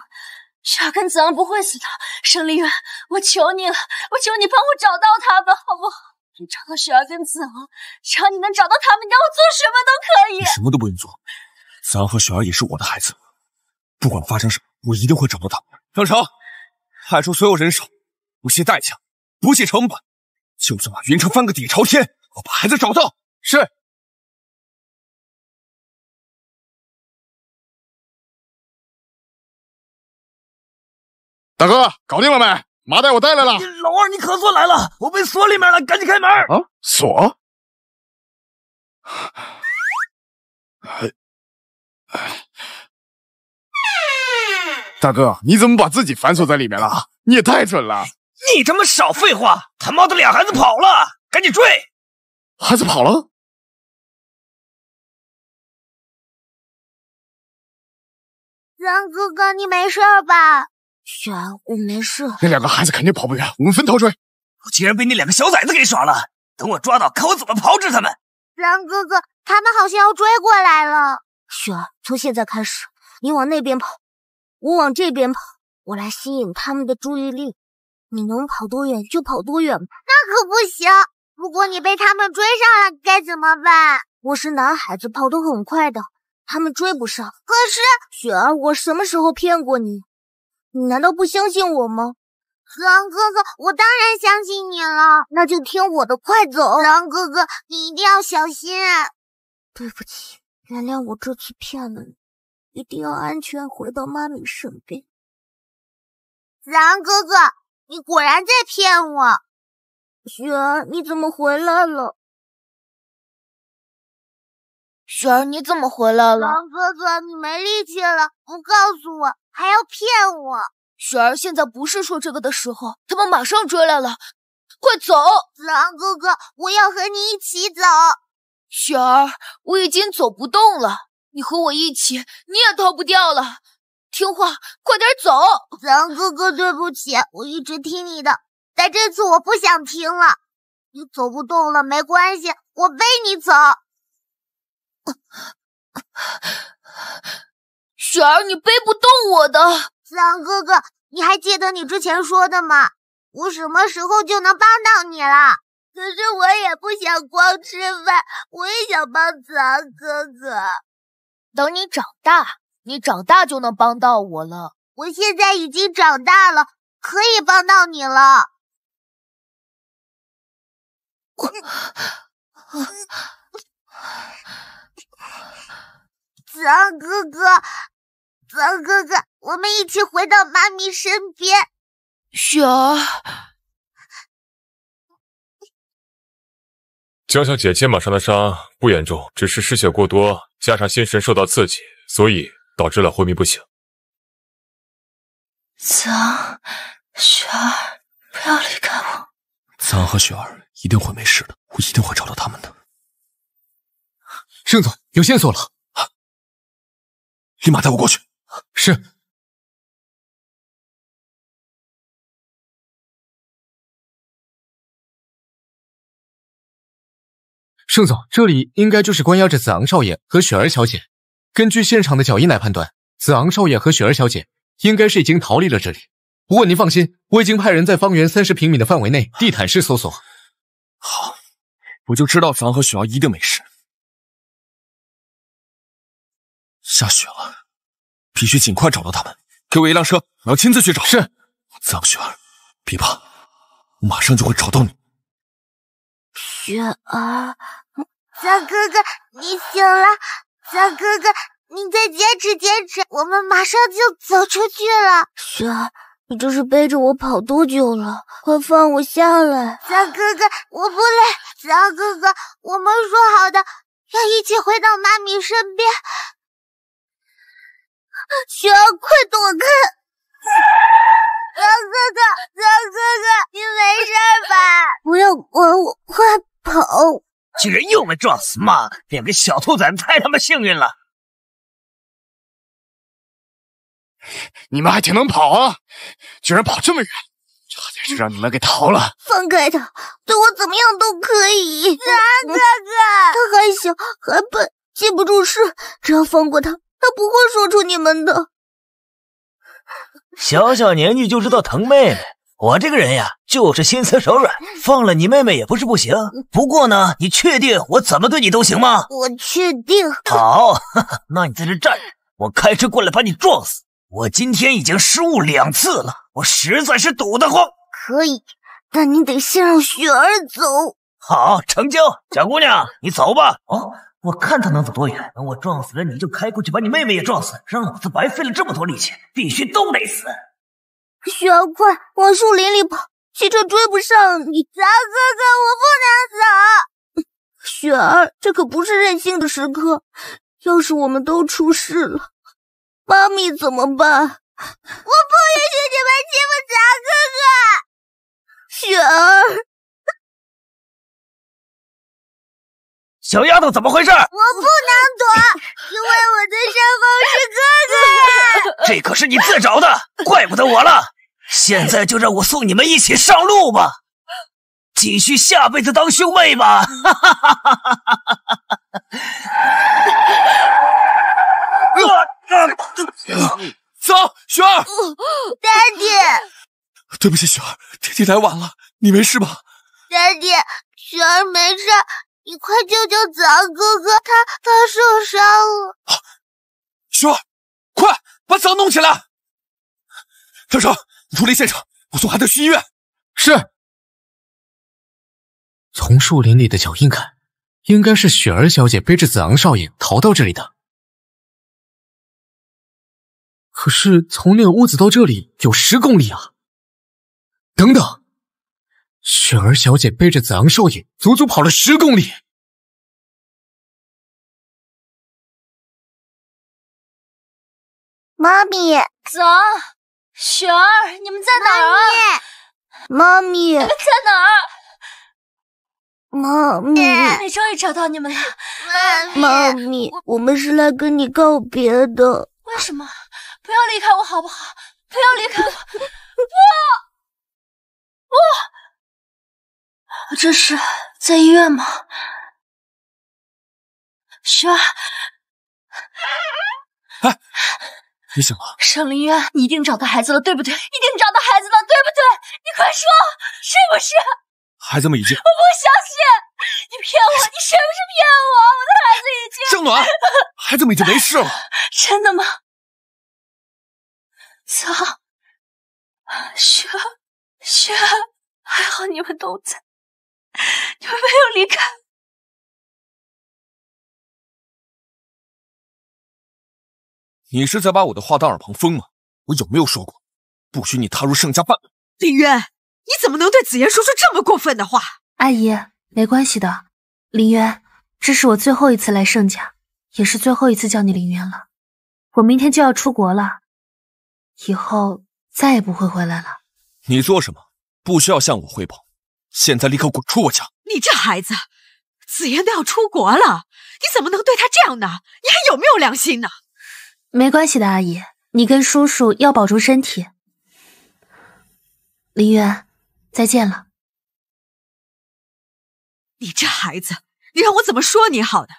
雪儿跟子昂不会死的，盛凌远，我求你了，我求你帮我找到他们，好不好？你找到雪儿跟子昂，只要你能找到他们，你要我做什么都可以。你什么都不用做，子昂和雪儿也是我的孩子，不管发生什么，我一定会找到他们。张成，派出所有人手，不惜代价，不惜成本，就算把云城翻个底朝天，我把孩子找到。是，大哥，搞定了没？麻袋我带来了，老二你可算来了！我被锁里面了，赶紧开门！啊，锁！大哥，你怎么把自己反锁在里面了？你也太蠢了！你他妈少废话！他妈的俩孩子跑了，赶紧追！孩子跑了？三哥哥，你没事吧？雪儿，我没事。那两个孩子肯定跑不远，我们分头追。我竟然被那两个小崽子给耍了！等我抓到，看我怎么炮制他们！狼哥哥，他们好像要追过来了。雪儿，从现在开始，你往那边跑，我往这边跑，我来吸引他们的注意力。你能跑多远就跑多远吧。那可不行！如果你被他们追上了，该怎么办？我是男孩子，跑得很快的，他们追不上。可是，雪儿，我什么时候骗过你？你难道不相信我吗，子昂哥哥？我当然相信你了，那就听我的，快走！子昂哥哥，你一定要小心啊！对不起，原谅我这次骗了你，一定要安全回到妈咪身边。子昂哥哥，你果然在骗我！雪儿，你怎么回来了？雪儿，你怎么回来了？子昂哥哥，你没力气了，不告诉我还要骗我。雪儿，现在不是说这个的时候，他们马上追来了，快走！子昂哥哥，我要和你一起走。雪儿，我已经走不动了，你和我一起，你也逃不掉了。听话，快点走！子昂哥哥，对不起，我一直听你的，但这次我不想听了。你走不动了没关系，我背你走。雪儿，你背不动我的。子昂哥哥，你还记得你之前说的吗？我什么时候就能帮到你了？可是我也不想光吃饭，我也想帮子昂哥哥。等你长大，你长大就能帮到我了。我现在已经长大了，可以帮到你了。我。子昂哥哥，子昂哥哥，我们一起回到妈咪身边。雪儿，江小姐肩膀上的伤不严重，只是失血过多，加上心神受到刺激，所以导致了昏迷不醒。子昂，雪儿，不要离开我。子昂和雪儿一定会没事的，我一定会找到他们的。盛总有线索了，立马带我过去。是，盛总，这里应该就是关押着子昂少爷和雪儿小姐。根据现场的脚印来判断，子昂少爷和雪儿小姐应该是已经逃离了这里。不过您放心，我已经派人在方圆三十平米的范围内地毯式搜索。好，我就知道子昂和雪儿一定没事。下雪了，必须尽快找到他们。给我一辆车，我要亲自去找。是，脏雪儿，别怕，我马上就会找到你。雪儿，藏哥哥，你醒了。藏哥哥，你再坚持坚持，我们马上就走出去了。雪儿，你这是背着我跑多久了？快放我下来。藏哥哥，我不累。藏哥哥，我们说好的，要一起回到妈咪身边。雪儿，快躲开！狼哥哥，狼哥哥，你没事吧？不要管我，快跑！居然又没撞死，妈，两个小兔崽子太他妈幸运了！你们还挺能跑啊，居然跑这么远，差点就让你们给逃了！放开他，对我怎么样都可以。狼哥哥，他还小，还笨，记不住事，只要放过他。他不会说出你们的。小小年纪就知道疼妹妹，我这个人呀，就是心慈手软，放了你妹妹也不是不行。不过呢，你确定我怎么对你都行吗？我确定。好，那你在这站着，我开车过来把你撞死。我今天已经失误两次了，我实在是堵得慌。可以，但你得先让雪儿走。好，成交，小姑娘，你走吧。哦。我看他能走多远。等我撞死了，你就开过去把你妹妹也撞死，让老子白费了这么多力气，必须都得死。雪儿，快往树林里跑，汽车追不上你。杂哥哥，我不能死。雪儿，这可不是任性的时刻。要是我们都出事了，妈咪怎么办？我不允许你们欺负杂哥哥。雪儿。小丫头，怎么回事？我不能躲，因为我的身后是哥哥。这可是你自找的，怪不得我了。现在就让我送你们一起上路吧，继续下辈子当兄妹吧。啊！走，雪儿。爹爹，对不起，雪儿，爹爹来晚了，你没事吧？爹爹，雪儿没事。你快救救子昂哥哥，他他受伤了。雪儿，快把子昂弄起来。大成，你处理现场，我送孩子去医院。是。从树林里的脚印看，应该是雪儿小姐背着子昂少爷逃到这里的。可是从那个屋子到这里有十公里啊。等等。雪儿小姐背着子昂少爷，足足跑了十公里。妈咪，子昂，雪儿，你们在哪儿啊？妈咪，妈咪，在哪儿？妈咪，妈咪终于找到你们了。妈咪，我们是来跟你告别的。为什么？不要离开我好不好？不要离开我！不，不。我这是在医院吗？雪儿，哎，你醒了。沈凌渊，你一定找到孩子了，对不对？一定找到孩子了，对不对？你快说，是不是？孩子们已经……我不相信，你骗我！你是不是骗我？我的孩子已经……郑暖，孩子们已经没事了。真的吗？走。雪儿，雪儿，还好你们都在。你 们没有离开？你是在把我的话当耳旁风吗？我有没有说过，不许你踏入盛家半步？林渊，你怎么能对子妍说出这么过分的话？阿姨，没关系的。林渊，这是我最后一次来盛家，也是最后一次叫你林渊了。我明天就要出国了，以后再也不会回来了。你做什么不需要向我汇报？现在立刻滚出我家！你这孩子，紫妍都要出国了，你怎么能对她这样呢？你还有没有良心呢？没关系的，阿姨，你跟叔叔要保重身体。林渊，再见了。你这孩子，你让我怎么说你好呢？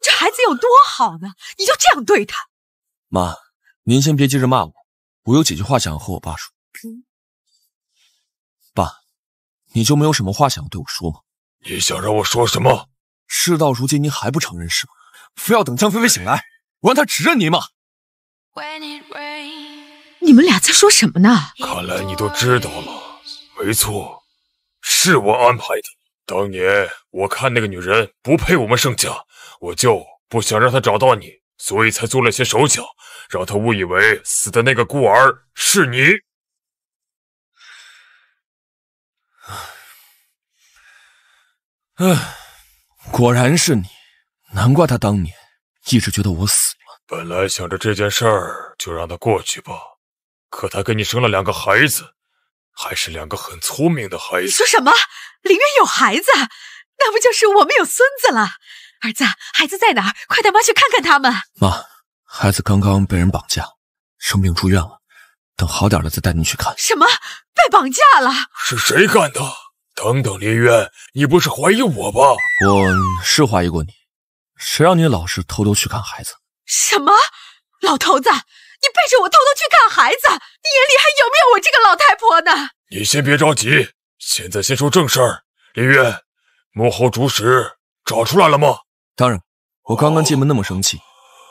这孩子有多好呢？你就这样对他？妈，您先别急着骂我，我有几句话想要和我爸说。你就没有什么话想要对我说吗？你想让我说什么？事到如今，您还不承认是吗？非要等江菲菲醒来，我让她指认你吗？你们俩在说什么呢？看来你都知道了。没错，是我安排的。当年我看那个女人不配我们盛家，我就不想让她找到你，所以才做了些手脚，让她误以为死的那个孤儿是你。哎，果然是你，难怪他当年一直觉得我死了。本来想着这件事儿就让他过去吧，可他跟你生了两个孩子，还是两个很聪明的孩子。你说什么？林渊有孩子？那不就是我们有孙子了？儿子，孩子在哪儿？快带妈去看看他们。妈，孩子刚刚被人绑架，生病住院了，等好点了再带你去看。什么？被绑架了？是谁干的？等等，林渊，你不是怀疑我吧？我是怀疑过你，谁让你老是偷偷去看孩子？什么，老头子，你背着我偷偷去看孩子，你眼里还有没有我这个老太婆呢？你先别着急，现在先说正事儿。林渊，幕后主使找出来了吗？当然，我刚刚进门那么生气，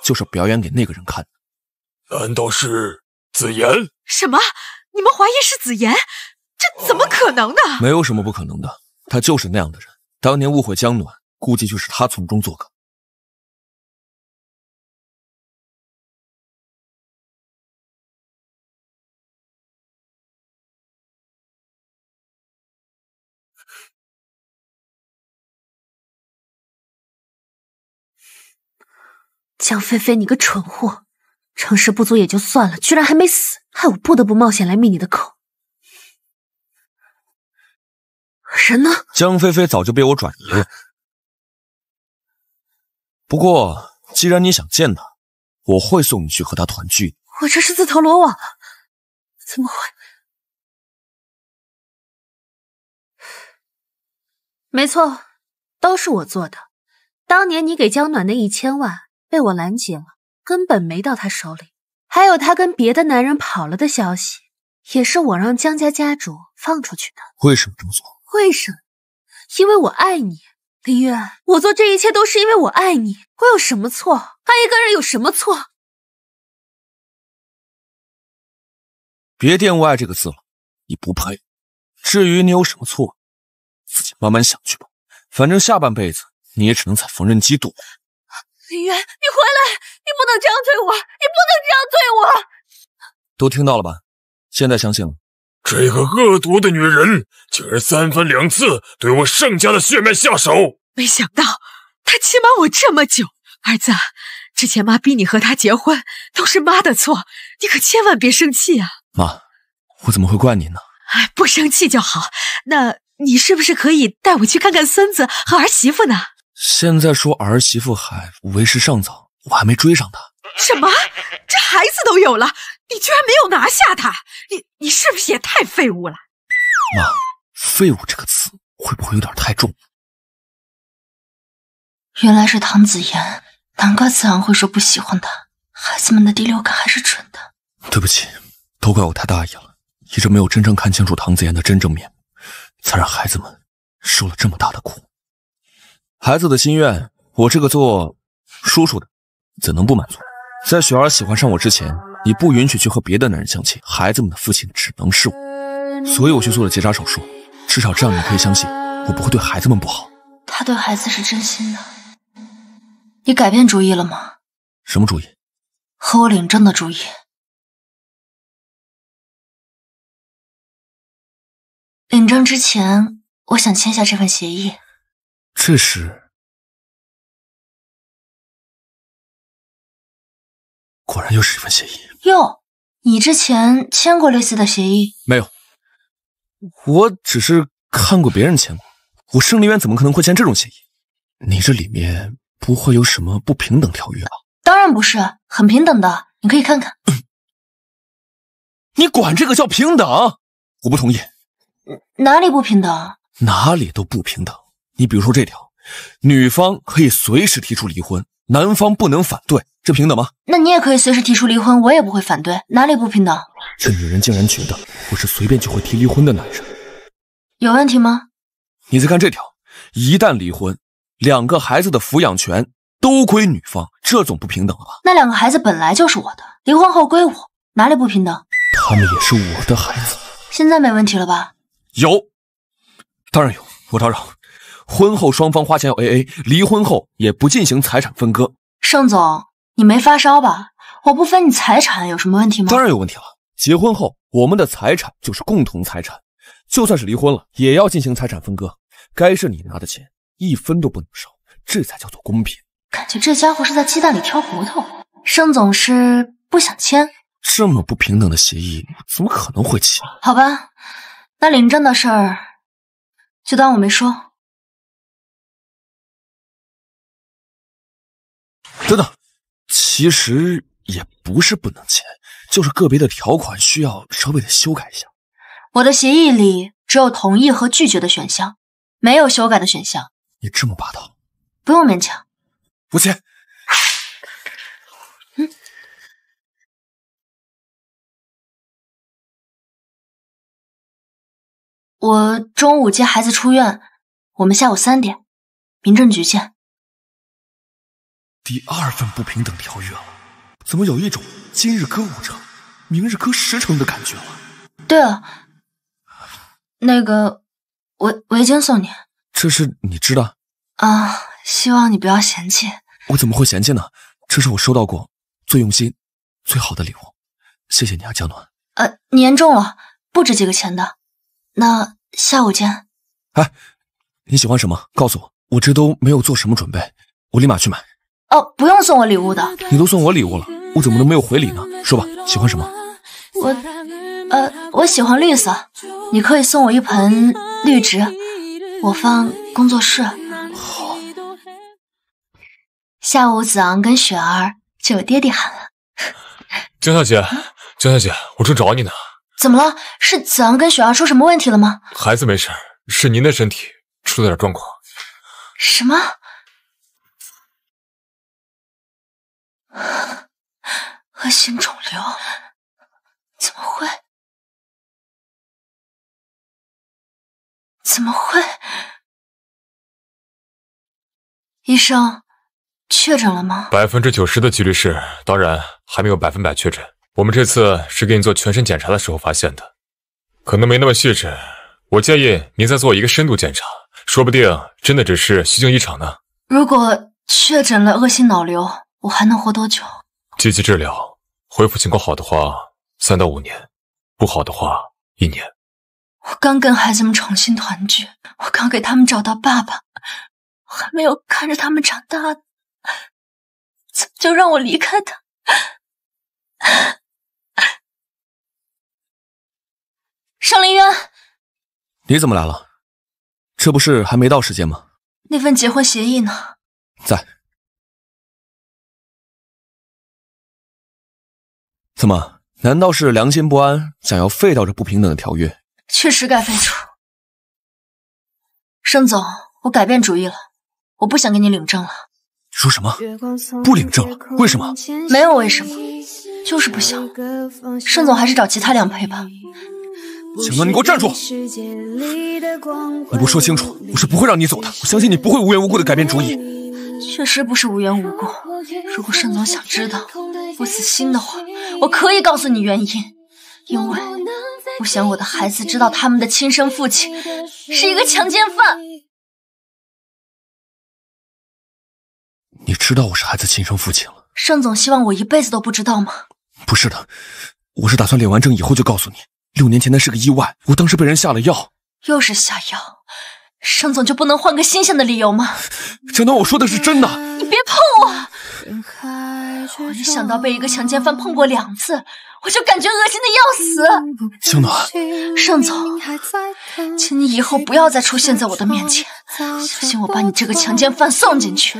就是表演给那个人看。的。难道是子妍？什么？你们怀疑是子妍？怎么可能呢？没有什么不可能的，他就是那样的人。当年误会江暖，估计就是他从中作梗。江菲菲，你个蠢货，成事不足也就算了，居然还没死，害我不得不冒险来灭你的口。人呢？江菲菲早就被我转移了。不过，既然你想见她，我会送你去和她团聚。我这是自投罗网，怎么会？没错，都是我做的。当年你给江暖那一千万被我拦截了，根本没到他手里。还有他跟别的男人跑了的消息，也是我让江家家主放出去的。为什么这么做？为什么？因为我爱你，林月。我做这一切都是因为我爱你。我有什么错？爱一个人有什么错？别玷污“爱”这个字了，你不配。至于你有什么错，自己慢慢想去吧。反正下半辈子你也只能踩缝纫机度过。林渊，你回来！你不能这样对我！你不能这样对我！都听到了吧？现在相信了？这个恶毒的女人竟然三番两次对我盛家的血脉下手，没想到她欺瞒我这么久。儿子，之前妈逼你和她结婚都是妈的错，你可千万别生气啊！妈，我怎么会怪你呢？哎，不生气就好。那你是不是可以带我去看看孙子和儿媳妇呢？现在说儿媳妇还为时尚早，我还没追上她。什么？这孩子都有了，你居然没有拿下他？你你是不是也太废物了？妈，废物这个词会不会有点太重了？原来是唐子言，难怪子昂会说不喜欢他。孩子们的第六感还是准的。对不起，都怪我太大意了，一直没有真正看清楚唐子言的真正面目，才让孩子们受了这么大的苦。孩子的心愿，我这个做叔叔的怎能不满足？在雪儿喜欢上我之前，你不允许去和别的男人相亲。孩子们的父亲只能是我，所以我去做了结扎手术。至少这样，你可以相信我不会对孩子们不好。他对孩子是真心的。你改变主意了吗？什么主意？和我领证的主意。领证之前，我想签下这份协议。这是。果然又是一份协议哟！你之前签过类似的协议没有？我只是看过别人签过，我盛林渊怎么可能会签这种协议？你这里面不会有什么不平等条约吧？当然不是，很平等的，你可以看看。你管这个叫平等？我不同意。哪里不平等？哪里都不平等。你比如说这条，女方可以随时提出离婚，男方不能反对。是平等吗？那你也可以随时提出离婚，我也不会反对。哪里不平等？这女人竟然觉得我是随便就会提离婚的男人？有问题吗？你再看这条，一旦离婚，两个孩子的抚养权都归女方，这总不平等了吧？那两个孩子本来就是我的，离婚后归我，哪里不平等？他们也是我的孩子。现在没问题了吧？有，当然有。我叨扰，婚后双方花钱要 AA，离婚后也不进行财产分割，盛总。你没发烧吧？我不分你财产有什么问题吗？当然有问题了。结婚后我们的财产就是共同财产，就算是离婚了也要进行财产分割，该是你拿的钱一分都不能少，这才叫做公平。感觉这家伙是在鸡蛋里挑骨头。盛总是不想签这么不平等的协议，怎么可能会签？好吧，那领证的事儿就当我没说。等等。其实也不是不能签，就是个别的条款需要稍微的修改一下。我的协议里只有同意和拒绝的选项，没有修改的选项。你这么霸道，不用勉强，不签。我中午接孩子出院，我们下午三点民政局见。第二份不平等条约了，怎么有一种今日割五成，明日割十成的感觉了？对了，那个围围巾送你，这是你知道啊？希望你不要嫌弃，我怎么会嫌弃呢？这是我收到过最用心、最好的礼物，谢谢你啊，江暖。呃，你严重了，不值几个钱的。那下午见。哎，你喜欢什么？告诉我，我这都没有做什么准备，我立马去买。哦，不用送我礼物的。你都送我礼物了，我怎么能没有回礼呢？说吧，喜欢什么？我，呃，我喜欢绿色，你可以送我一盆绿植，我放工作室。好。下午子昂跟雪儿就有爹爹喊了。江小姐，江小姐，我正找你呢。怎么了？是子昂跟雪儿出什么问题了吗？孩子没事，是您的身体出了点状况。什么？恶性肿瘤怎么会？怎么会？医生，确诊了吗？百分之九十的几率是，当然还没有百分百确诊。我们这次是给你做全身检查的时候发现的，可能没那么细致。我建议您再做一个深度检查，说不定真的只是虚惊一场呢。如果确诊了恶性脑瘤，我还能活多久？积极治疗，恢复情况好的话，三到五年；不好的话，一年。我刚跟孩子们重新团聚，我刚给他们找到爸爸，我还没有看着他们长大呢，怎么就让我离开他？盛凌渊，你怎么来了？这不是还没到时间吗？那份结婚协议呢？在。怎么？难道是良心不安，想要废掉这不平等的条约？确实该废除。盛总，我改变主意了，我不想跟你领证了。你说什么？不领证了？为什么？没有为什么，就是不想。盛总，还是找其他良配吧。行了，你给我站住！你不说清楚，我是不会让你走的。我相信你不会无缘无故的改变主意。确实不是无缘无故。如果盛总想知道我死心的话，我可以告诉你原因，因为我想我的孩子知道他们的亲生父亲是一个强奸犯。你知道我是孩子亲生父亲了？盛总希望我一辈子都不知道吗？不是的，我是打算领完证以后就告诉你。六年前那是个意外，我当时被人下了药，又是下药。盛总就不能换个新鲜的理由吗？江暖，我说的是真的。你别碰我！我一想到被一个强奸犯碰过两次，我就感觉恶心的要死。江暖，盛总，请你以后不要再出现在我的面前，小心我把你这个强奸犯送进去。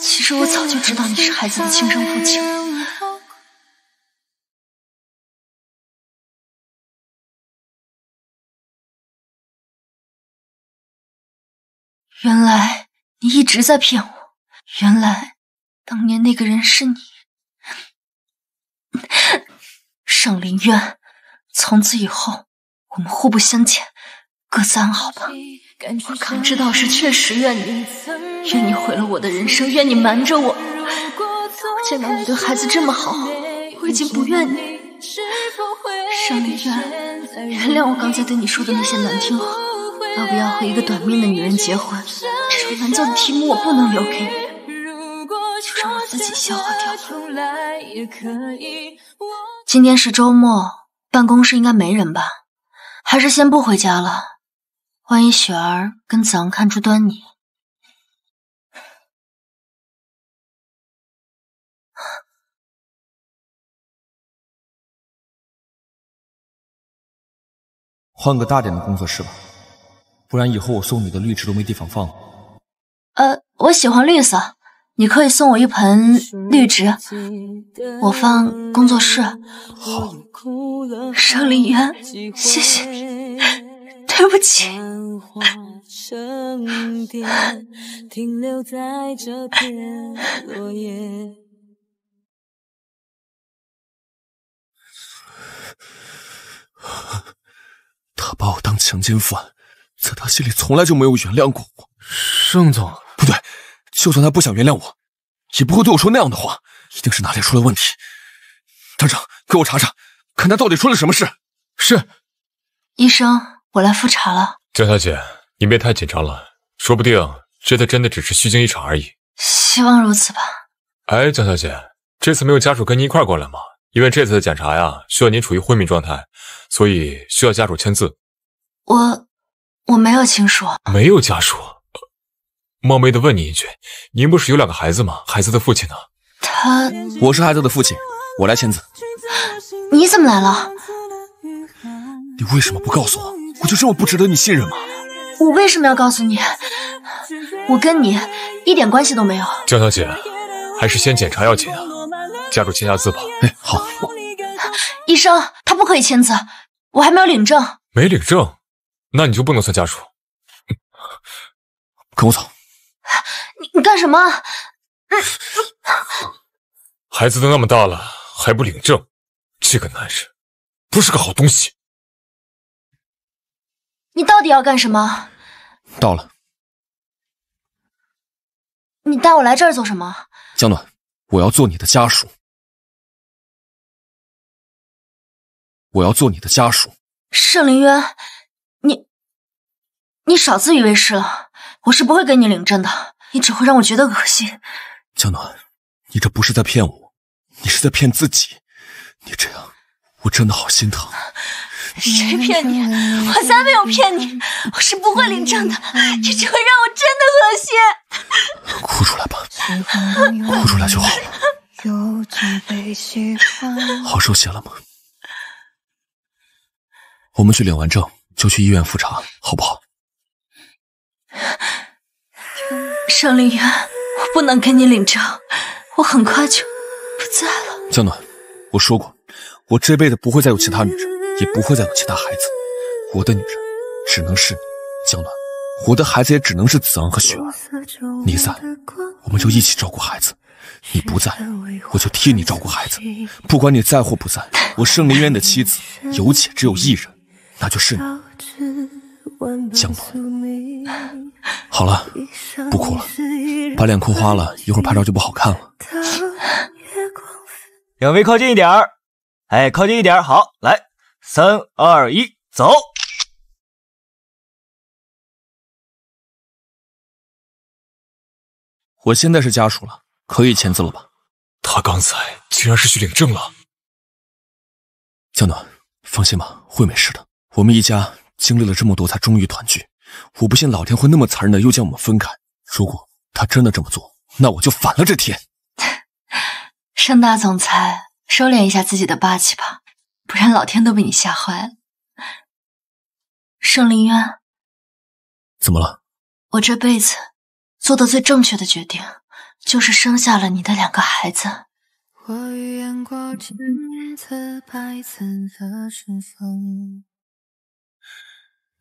其实我早就知道你是孩子的亲生父亲。原来你一直在骗我，原来当年那个人是你，盛林渊。从此以后，我们互不相欠，各自安好吧。我刚知道是确实怨你，怨你毁了我的人生，怨你瞒着我。我见到你对孩子这么好，我已经不怨你。盛林渊，原谅我刚才对你说的那些难听话。要不要和一个短命的女人结婚？这种难做的题目我不能留给你，就让我自己消化掉吧。今天是周末，办公室应该没人吧？还是先不回家了，万一雪儿跟子昂看出端倪，换个大点的工作室吧。不然以后我送你的绿植都没地方放了。呃，我喜欢绿色，你可以送我一盆绿植，我放工作室。好。盛林渊，谢谢对不起。他把我当强奸犯。在他心里，从来就没有原谅过我。盛总，不对，就算他不想原谅我，也不会对我说那样的话。一定是哪里出了问题。张正，给我查查，看他到底出了什么事。是，医生，我来复查了。江小姐，您别太紧张了，说不定这次真的只是虚惊一场而已。希望如此吧。哎，江小姐，这次没有家属跟您一块过来吗？因为这次的检查呀，需要您处于昏迷状态，所以需要家属签字。我。我没有亲属，没有家属。冒昧的问你一句，您不是有两个孩子吗？孩子的父亲呢？他，我是孩子的父亲，我来签字。你怎么来了？你为什么不告诉我？我就这么不值得你信任吗？我为什么要告诉你？我跟你一点关系都没有。江小姐，还是先检查要紧啊。家属签下字吧。哎，好。医生，他不可以签字，我还没有领证。没领证。那你就不能算家属，跟我走。你你干什么？孩子都那么大了，还不领证，这个男人不是个好东西。你到底要干什么？到了。你带我来这儿做什么？江暖，我要做你的家属。我要做你的家属。盛凌渊。你少自以为是了，我是不会跟你领证的，你只会让我觉得恶心。江暖，你这不是在骗我，你是在骗自己。你这样，我真的好心疼。谁骗你？我才没有骗你，我是不会领证的，你只会让我真的恶心。哭出来吧，哭出来就好了。好受些了吗？我们去领完证就去医院复查，好不好？盛凌渊，我不能跟你领证，我很快就不在了。江暖，我说过，我这辈子不会再有其他女人，也不会再有其他孩子。我的女人只能是你，江暖。我的孩子也只能是子昂和雪儿。你在，我们就一起照顾孩子；你不在，我就替你照顾孩子。不管你在或不在，我盛凌渊的妻子有且只有一人，那就是你。江暖，好了，不哭了，把脸哭花了，一会儿拍照就不好看了。两位靠近一点儿，哎，靠近一点儿，好，来，三二一，走。我现在是家属了，可以签字了吧？他刚才竟然是去领证了。江暖，放心吧，会没事的，我们一家。经历了这么多，才终于团聚。我不信老天会那么残忍的又将我们分开。如果他真的这么做，那我就反了这天。盛大总裁，收敛一下自己的霸气吧，不然老天都被你吓坏了。盛林渊，怎么了？我这辈子做的最正确的决定，就是生下了你的两个孩子。我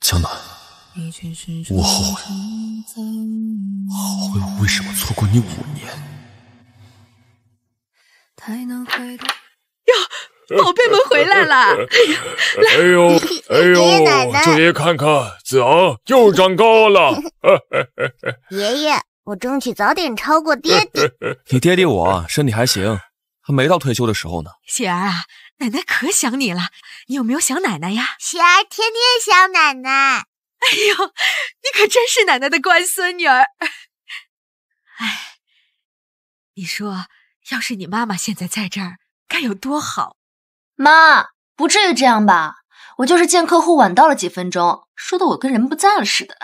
江南，我后悔，后悔我为什么错过你五年。呀，宝贝们回来了，哎 爷爷奶奶，爷爷看看，子昂又长高了。爷爷，我争取早点超过爹爹。你爹爹我身体还行，还没到退休的时候呢。雪儿啊。奶奶可想你了，你有没有想奶奶呀？雪儿天天想奶奶。哎呦，你可真是奶奶的乖孙女儿。哎，你说，要是你妈妈现在在这儿，该有多好？妈，不至于这样吧？我就是见客户晚到了几分钟，说的我跟人不在了似的。